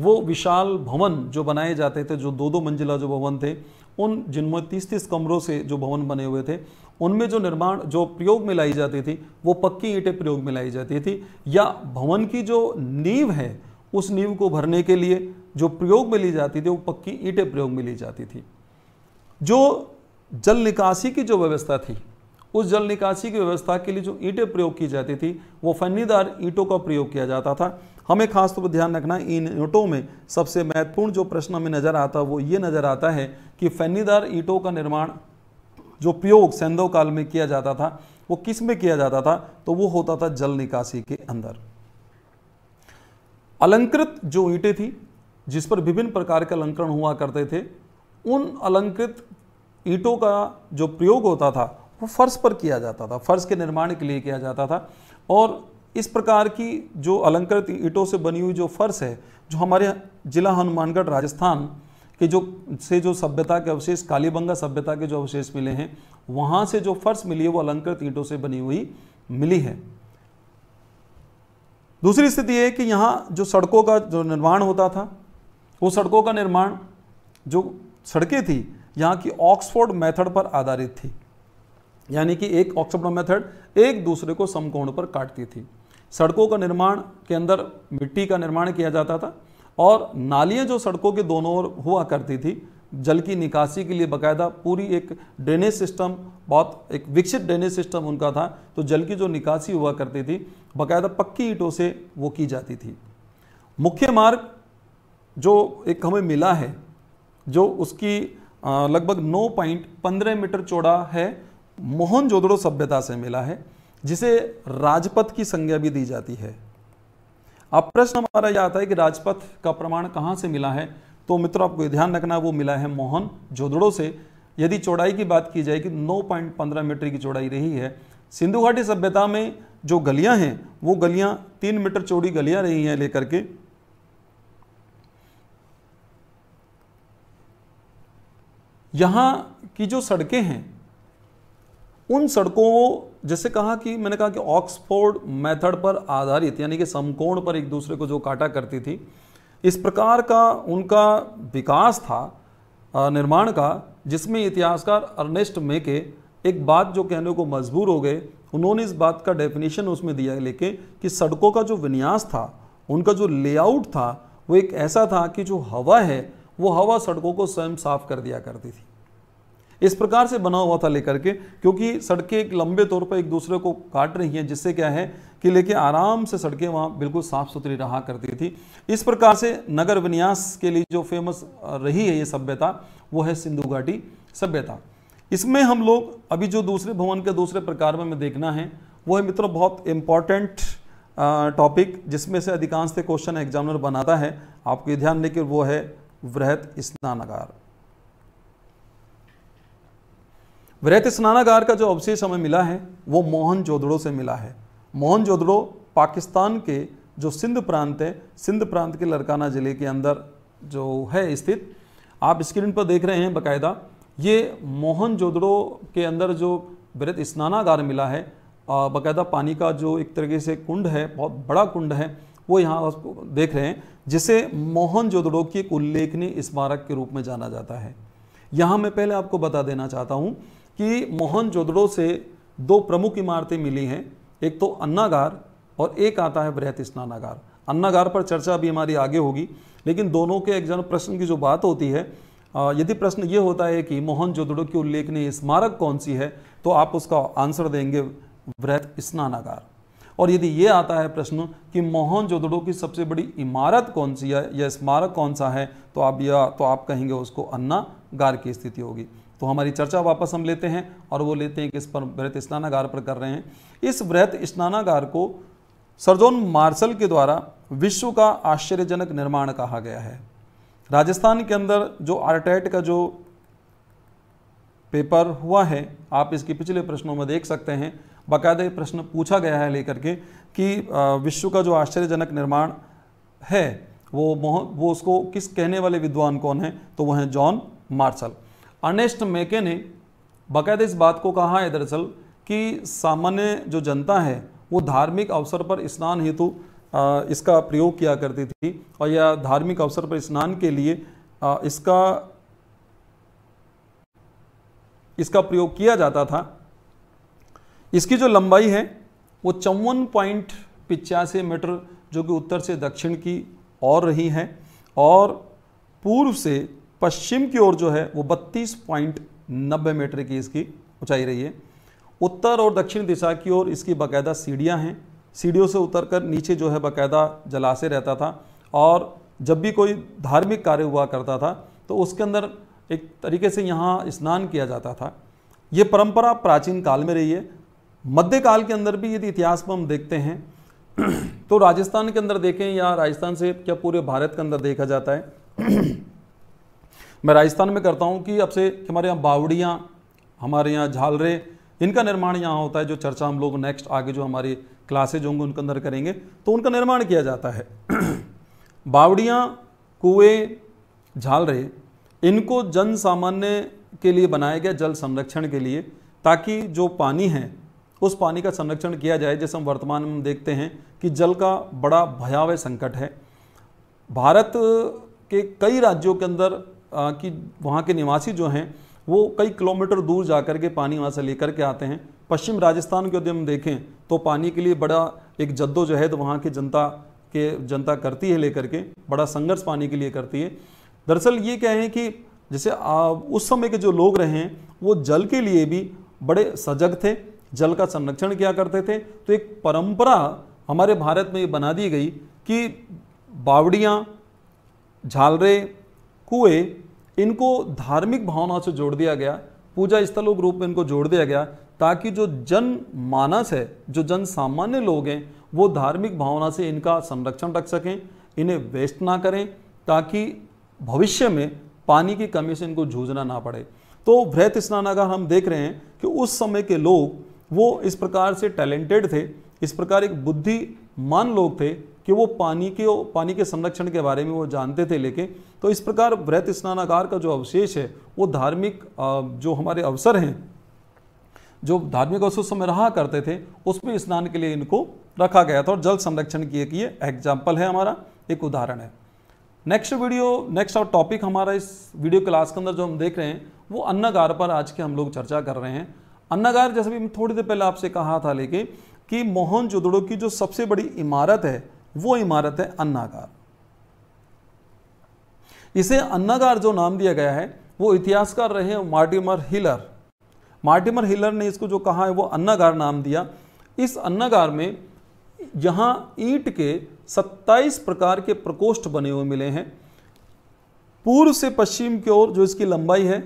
वो विशाल भवन जो बनाए जाते थे जो दो दो मंजिला जो भवन थे उन जिनमें तीस तीस कमरों से जो भवन बने हुए थे उनमें जो निर्माण जो प्रयोग में लाई जाती थी वो पक्की ईंटें प्रयोग में लाई जाती थी या भवन की जो नींव है उस नींव को भरने के लिए जो प्रयोग में ली जाती थी वो पक्की ईंटें प्रयोग में ली जाती थी जो जल निकासी की जो व्यवस्था थी उस जल निकासी की व्यवस्था के लिए जो ईंटें प्रयोग की जाती थी वो फन्नीदार ईंटों का प्रयोग किया जाता था हमें खासतौर तो पर ध्यान रखना इन ईंटों में सबसे महत्वपूर्ण जो प्रश्न हमें नज़र आता है वो ये नज़र आता है कि फैनीदार ईंटों का निर्माण जो प्रयोग सैंधव काल में किया जाता था वो किस में किया जाता था तो वो होता था जल निकासी के अंदर अलंकृत जो ईंटें थी जिस पर विभिन्न प्रकार के अलंकरण हुआ करते थे उन अलंकृत ईंटों का जो प्रयोग होता था वो फर्श पर किया जाता था फर्श के निर्माण के लिए किया जाता था और इस प्रकार की जो अलंकृत ईटों से बनी हुई जो फर्श है जो हमारे जिला हनुमानगढ़ राजस्थान के जो से जो सभ्यता के अवशेष कालीबंगा सभ्यता के जो अवशेष मिले हैं वहाँ से जो फर्श मिली है वो अलंकृत ईटों से बनी हुई मिली है दूसरी स्थिति है कि यहाँ जो सड़कों का जो निर्माण होता था वो सड़कों का निर्माण जो सड़कें थी यहाँ की ऑक्सफोर्ड मेथड पर आधारित थी यानी कि एक ऑक्सफोर्ड मेथड एक दूसरे को समकोण पर काटती थी सड़कों का निर्माण के अंदर मिट्टी का निर्माण किया जाता था और नालियाँ जो सड़कों के दोनों ओर हुआ करती थी जल की निकासी के लिए बकायदा पूरी एक ड्रेनेज सिस्टम बहुत एक विकसित ड्रेनेज सिस्टम उनका था तो जल की जो निकासी हुआ करती थी बकायदा पक्की ईंटों से वो की जाती थी मुख्य मार्ग जो एक हमें मिला है जो उसकी लगभग 9.15 मीटर चौड़ा है मोहन सभ्यता से मिला है जिसे राजपथ की संज्ञा भी दी जाती है अब प्रश्न हमारा यह आता है कि राजपथ का प्रमाण कहाँ से मिला है तो मित्रों आपको ध्यान रखना वो मिला है मोहन जोदड़ो से यदि चौड़ाई की बात की जाए कि 9.15 मीटर की चौड़ाई रही है सिंधु घाटी सभ्यता में जो गलियां हैं वो गलियां तीन मीटर चौड़ी गलियां रही हैं लेकर के यहां की जो सड़कें हैं उन सड़कों जैसे कहा कि मैंने कहा कि ऑक्सफोर्ड मेथड पर आधारित यानी कि समकोण पर एक दूसरे को जो काटा करती थी इस प्रकार का उनका विकास था निर्माण का जिसमें इतिहासकार अर्नेस्ट मेके एक बात जो कहने को मजबूर हो गए उन्होंने इस बात का डेफिनेशन उसमें दिया लेके कि सड़कों का जो विन्यास था उनका जो लेआउट था वो एक ऐसा था कि जो हवा है वो हवा सड़कों को स्वयं साफ कर दिया करती थी इस प्रकार से बना हुआ था लेकर के क्योंकि सड़कें एक लंबे तौर पर एक दूसरे को काट रही हैं जिससे क्या है कि लेके आराम से सड़कें वहाँ बिल्कुल साफ सुथरी रहा करती थी इस प्रकार से नगर विन्यास के लिए जो फेमस रही है ये सभ्यता वो है सिंधु घाटी सभ्यता इसमें हम लोग अभी जो दूसरे भवन के दूसरे प्रकार में हमें देखना है वो है मित्रों बहुत इम्पॉर्टेंट टॉपिक जिसमें से अधिकांश से क्वेश्चन एग्जामिनर बनाता है आपको ध्यान देकर वो है वृहत स्नानागार वृत स्नानागार का जो अवशेष हमें मिला है वो मोहन जोदड़ो से मिला है मोहन जोदड़ो पाकिस्तान के जो सिंध प्रांत है सिंध प्रांत के लरकाना ज़िले के अंदर जो है स्थित आप स्क्रीन पर देख रहे हैं बकायदा ये मोहन जोदड़ो के अंदर जो वृत स्नानागार मिला है बाकायदा पानी का जो एक तरीके से कुंड है बहुत बड़ा कुंड है वो यहाँ देख रहे हैं जिसे मोहन जोदड़ो की एक उल्लेखनीय स्मारक के रूप में जाना जाता है यहाँ मैं पहले आपको बता देना चाहता हूँ कि मोहन जोदड़ो से दो प्रमुख इमारतें मिली हैं एक तो अन्नागार और एक आता है बृहत स्नानागार अन्नागार पर चर्चा अभी हमारी आगे होगी लेकिन दोनों के एग्जाम प्रश्न की जो बात होती है यदि प्रश्न ये होता है कि मोहन जोदड़ो की उल्लेखनीय स्मारक कौन सी है तो आप उसका आंसर देंगे वृहत स्नानागार और यदि ये आता है प्रश्न कि मोहन जोदड़ो की सबसे बड़ी इमारत कौन सी है या स्मारक कौन सा है तो आप या तो आप कहेंगे उसको अन्नागार की स्थिति होगी तो हमारी चर्चा वापस हम लेते हैं और वो लेते हैं कि इस पर वृहत स्नानागार पर कर रहे हैं इस वृहत स्नानागार को सरजोन मार्शल के द्वारा विश्व का आश्चर्यजनक निर्माण कहा गया है राजस्थान के अंदर जो आर्टेट का जो पेपर हुआ है आप इसके पिछले प्रश्नों में देख सकते हैं बाकायदा ये प्रश्न पूछा गया है लेकर के कि विश्व का जो आश्चर्यजनक निर्माण है वो वो उसको किस कहने वाले विद्वान कौन है तो वह हैं जॉन मार्शल अर्नेस्ट मेके ने बाकायदा इस बात को कहा है दरअसल कि सामान्य जो जनता है वो धार्मिक अवसर पर स्नान हेतु इसका प्रयोग किया करती थी और यह धार्मिक अवसर पर स्नान के लिए इसका इसका प्रयोग किया जाता था इसकी जो लंबाई है वो चौवन पॉइंट पिचासी मीटर जो कि उत्तर से दक्षिण की ओर रही है और पूर्व से पश्चिम की ओर जो है वो बत्तीस पॉइंट नब्बे मीटर की इसकी ऊंचाई रही है उत्तर और दक्षिण दिशा की ओर इसकी बाकायदा सीढ़ियाँ हैं सीढ़ियों से उतरकर नीचे जो है बाकायदा जलाशय रहता था और जब भी कोई धार्मिक कार्य हुआ करता था तो उसके अंदर एक तरीके से यहाँ स्नान किया जाता था ये परंपरा प्राचीन काल में रही है मध्यकाल के अंदर भी यदि इतिहास में हम देखते हैं तो राजस्थान के अंदर देखें या राजस्थान से क्या पूरे भारत के अंदर देखा जाता है मैं राजस्थान में करता हूँ कि अब से हमारे यहाँ बावड़ियाँ हमारे यहाँ झालरे इनका निर्माण यहाँ होता है जो चर्चा हम लोग नेक्स्ट आगे जो हमारी क्लासेज होंगे उनके अंदर करेंगे तो उनका निर्माण किया जाता है (clears throat) बावड़ियाँ कुएँ झालरे इनको जन सामान्य के लिए बनाया गया जल संरक्षण के लिए ताकि जो पानी है उस पानी का संरक्षण किया जाए जैसे हम वर्तमान में देखते हैं कि जल का बड़ा भयावह संकट है भारत के कई राज्यों के अंदर कि वहाँ के निवासी जो हैं वो कई किलोमीटर दूर जा कर के पानी वहाँ से लेकर के आते हैं पश्चिम राजस्थान को यदि हम देखें तो पानी के लिए बड़ा एक जद्दोजहद तो वहाँ की जनता के जनता करती है लेकर के बड़ा संघर्ष पानी के लिए करती है दरअसल ये क्या है कि जैसे उस समय के जो लोग रहे हैं वो जल के लिए भी बड़े सजग थे जल का संरक्षण किया करते थे तो एक परंपरा हमारे भारत में ये बना दी गई कि बावड़ियाँ झालरे कुएं इनको धार्मिक भावना से जोड़ दिया गया पूजा स्थलों के रूप में इनको जोड़ दिया गया ताकि जो जन मानस है जो जन सामान्य लोग हैं वो धार्मिक भावना से इनका संरक्षण रख सकें इन्हें वेस्ट ना करें ताकि भविष्य में पानी की कमी से इनको जूझना ना पड़े तो वृहत अगर हम देख रहे हैं कि उस समय के लोग वो इस प्रकार से टैलेंटेड थे इस प्रकार एक बुद्धिमान लोग थे कि वो पानी के पानी के संरक्षण के बारे में वो जानते थे लेकिन तो इस प्रकार व्रत स्नानागार का जो अवशेष है वो धार्मिक जो हमारे अवसर हैं जो धार्मिक अवसर समय रहा करते थे उसमें स्नान के लिए इनको रखा गया था और जल संरक्षण की एक ये एग्जाम्पल है हमारा एक उदाहरण है नेक्स्ट वीडियो नेक्स्ट और टॉपिक हमारा इस वीडियो क्लास के अंदर जो हम देख रहे हैं वो अन्नागार पर आज के हम लोग चर्चा कर रहे हैं अन्नागार जैसे भी थोड़ी देर पहले आपसे कहा था लेके कि मोहन जोदड़ो की जो सबसे बड़ी इमारत है वो इमारत है अन्नागार इसे अन्नागार जो नाम दिया गया है वो इतिहासकार रहे मार्टिमर हिलर मार्टिमर हिलर ने इसको जो कहा है वो अन्नागार नाम दिया इस अन्नागार में यहाँ ईंट के 27 प्रकार के प्रकोष्ठ बने हुए मिले हैं पूर्व से पश्चिम की ओर जो इसकी लंबाई है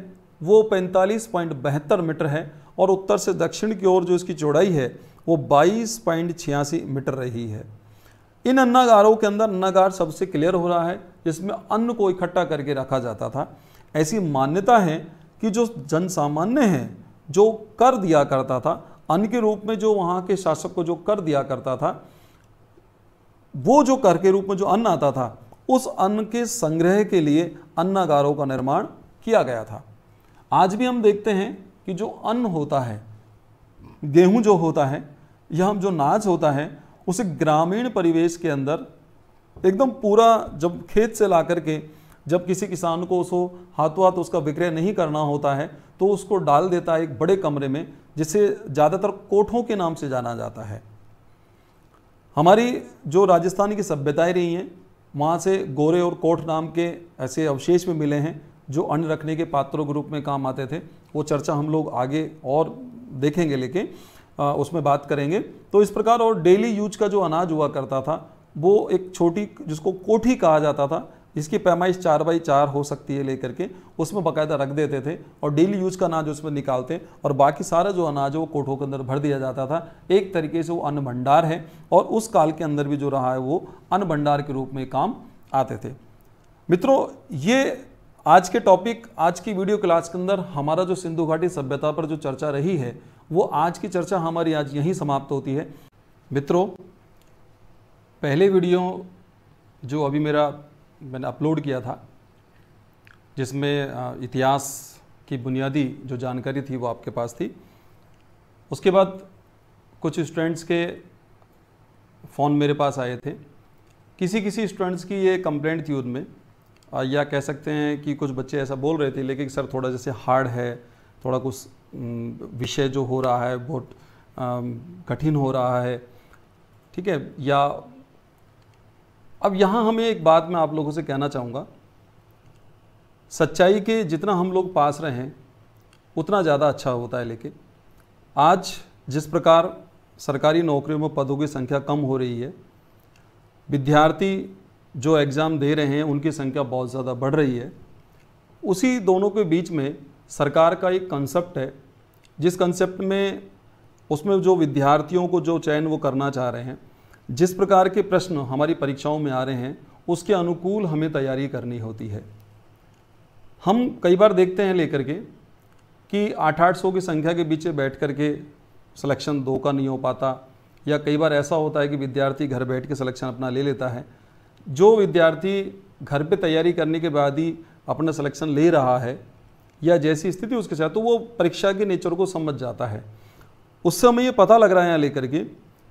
वो पैंतालीस पॉइंट बहत्तर मीटर है और उत्तर से दक्षिण की ओर जो इसकी चौड़ाई है वो बाईस पॉइंट छियासी मीटर रही है इन अन्नागारों के अंदर अन्नागार सबसे क्लियर हो रहा है जिसमें अन्न को इकट्ठा करके रखा जाता था ऐसी मान्यता है कि जो जन सामान्य है जो कर दिया करता था अन्न के रूप में जो वहाँ के शासक को जो कर दिया करता था वो जो कर के रूप में जो अन्न आता था उस अन्न के संग्रह के लिए अन्नागारों का निर्माण किया गया था आज भी हम देखते हैं कि जो अन्न होता है गेहूं जो होता है या हम जो नाज होता है उसे ग्रामीण परिवेश के अंदर एकदम पूरा जब खेत से ला करके जब किसी किसान को उसको हाथों हाथ उसका विक्रय नहीं करना होता है तो उसको डाल देता है एक बड़े कमरे में जिसे ज़्यादातर कोठों के नाम से जाना जाता है हमारी जो राजस्थान की सभ्यताएँ रही हैं वहाँ से गोरे और कोठ नाम के ऐसे अवशेष में मिले हैं जो अन्न रखने के पात्रों के रूप में काम आते थे वो चर्चा हम लोग आगे और देखेंगे लेकिन उसमें बात करेंगे तो इस प्रकार और डेली यूज का जो अनाज हुआ करता था वो एक छोटी जिसको कोठी कहा जाता था जिसकी पैमाइश चार बाई चार हो सकती है लेकर के उसमें बकायदा रख देते थे और डेली यूज का अनाज उसमें निकालते और बाकी सारा जो अनाज है वो कोठों के अंदर भर दिया जाता था एक तरीके से वो अन्न भंडार है और उस काल के अंदर भी जो रहा है वो अन्न भंडार के रूप में काम आते थे मित्रों ये आज के टॉपिक आज की वीडियो क्लास के अंदर हमारा जो सिंधु घाटी सभ्यता पर जो चर्चा रही है वो आज की चर्चा हमारी आज यहीं समाप्त होती है मित्रों पहले वीडियो जो अभी मेरा मैंने अपलोड किया था जिसमें इतिहास की बुनियादी जो जानकारी थी वो आपके पास थी उसके बाद कुछ स्टूडेंट्स के फ़ोन मेरे पास आए थे किसी किसी स्टूडेंट्स की ये कंप्लेंट थी उनमें या कह सकते हैं कि कुछ बच्चे ऐसा बोल रहे थे लेकिन सर थोड़ा जैसे हार्ड है थोड़ा कुछ विषय जो हो रहा है बहुत कठिन हो रहा है ठीक है या अब यहाँ हमें एक बात मैं आप लोगों से कहना चाहूँगा सच्चाई के जितना हम लोग पास रहे हैं उतना ज़्यादा अच्छा होता है लेकिन आज जिस प्रकार सरकारी नौकरियों में पदों की संख्या कम हो रही है विद्यार्थी जो एग्ज़ाम दे रहे हैं उनकी संख्या बहुत ज़्यादा बढ़ रही है उसी दोनों के बीच में सरकार का एक कंसेप्ट है जिस कंसेप्ट में उसमें जो विद्यार्थियों को जो चयन वो करना चाह रहे हैं जिस प्रकार के प्रश्न हमारी परीक्षाओं में आ रहे हैं उसके अनुकूल हमें तैयारी करनी होती है हम कई बार देखते हैं लेकर के कि आठ आठ सौ की संख्या के पीछे बैठ कर के सिलेक्शन दो का नहीं हो पाता या कई बार ऐसा होता है कि विद्यार्थी घर बैठ के सिलेक्शन अपना ले लेता है जो विद्यार्थी घर पे तैयारी करने के बाद ही अपना सिलेक्शन ले रहा है या जैसी स्थिति उसके साथ तो वो परीक्षा के नेचर को समझ जाता है उससे हमें ये पता लग रहा है यहाँ लेकर के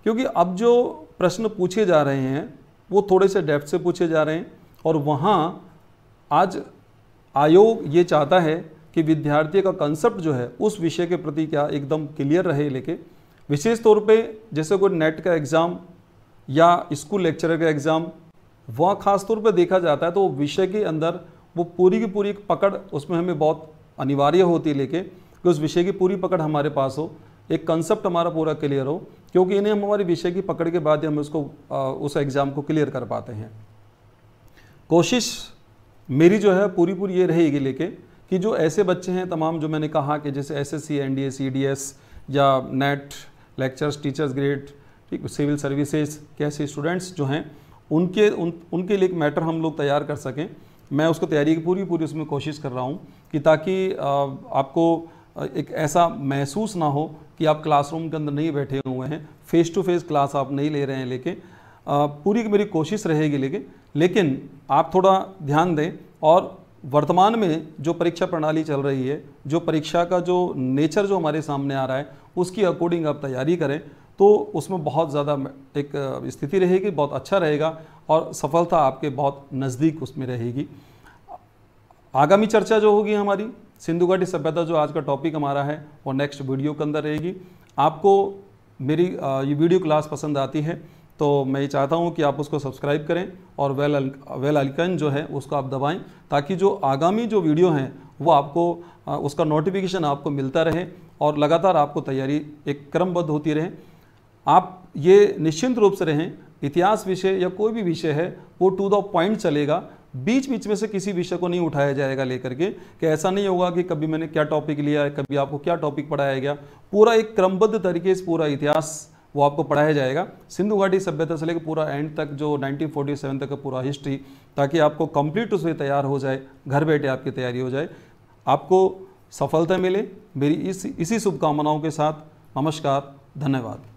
क्योंकि अब जो प्रश्न पूछे जा रहे हैं वो थोड़े से डेप्थ से पूछे जा रहे हैं और वहाँ आज आयोग ये चाहता है कि विद्यार्थी का कंसेप्ट जो है उस विषय के प्रति क्या एकदम क्लियर रहे लेके विशेष तौर पे जैसे कोई नेट का एग्ज़ाम या स्कूल लेक्चरर का एग्ज़ाम वहाँ खासतौर पर देखा जाता है तो विषय के अंदर वो पूरी की पूरी एक पकड़ उसमें हमें बहुत अनिवार्य होती है लेके कि उस विषय की पूरी पकड़ हमारे पास हो एक कंसेप्ट हमारा पूरा क्लियर हो क्योंकि इन्हें हम हमारी विषय की पकड़ के बाद हम उसको उस एग्ज़ाम को क्लियर कर पाते हैं कोशिश मेरी जो है पूरी पूरी ये रहेगी लेके कि जो ऐसे बच्चे हैं तमाम जो मैंने कहा कि जैसे S S C N D D S या नेट लेक्चर्स टीचर्स ग्रेड ठीक सिविल सर्विसेज के ऐसे स्टूडेंट्स जो हैं उनके उन उनके लिए एक मैटर हम लोग तैयार कर सकें मैं उसको तैयारी की पूरी पूरी उसमें कोशिश कर रहा हूँ कि ताकि आपको एक ऐसा महसूस ना हो कि आप क्लासरूम के अंदर नहीं बैठे हुए हैं फेस टू फेस क्लास आप नहीं ले रहे हैं लेके पूरी मेरी कोशिश रहेगी लेके लेकिन आप थोड़ा ध्यान दें और वर्तमान में जो परीक्षा प्रणाली चल रही है जो परीक्षा का जो नेचर जो हमारे सामने आ रहा है उसकी अकॉर्डिंग आप तैयारी करें तो उसमें बहुत ज़्यादा एक स्थिति रहेगी बहुत अच्छा रहेगा और सफलता आपके बहुत नज़दीक उसमें रहेगी आगामी चर्चा जो होगी हमारी सिंधु घाटी सभ्यता जो आज का टॉपिक हमारा है वो नेक्स्ट वीडियो के अंदर रहेगी आपको मेरी ये वीडियो क्लास पसंद आती है तो मैं चाहता हूँ कि आप उसको सब्सक्राइब करें और वेल वेल आइकन जो है उसको आप दबाएं ताकि जो आगामी जो वीडियो हैं वो आपको उसका नोटिफिकेशन आपको मिलता रहे और लगातार आपको तैयारी एक क्रमबद्ध होती रहे आप ये निश्चिंत रूप से रहें इतिहास विषय या कोई भी विषय है वो टू द पॉइंट चलेगा बीच बीच में से किसी विषय को नहीं उठाया जाएगा लेकर के कि ऐसा नहीं होगा कि कभी मैंने क्या टॉपिक लिया है कभी आपको क्या टॉपिक पढ़ाया गया पूरा एक क्रमबद्ध तरीके से पूरा इतिहास वो आपको पढ़ाया जाएगा सिंधु घाटी सभ्यता से लेकर पूरा एंड तक जो 1947 तक का पूरा हिस्ट्री ताकि आपको कंप्लीट उसमें तैयार हो जाए घर बैठे आपकी तैयारी हो जाए आपको सफलता मिले मेरी इस इसी शुभकामनाओं के साथ नमस्कार धन्यवाद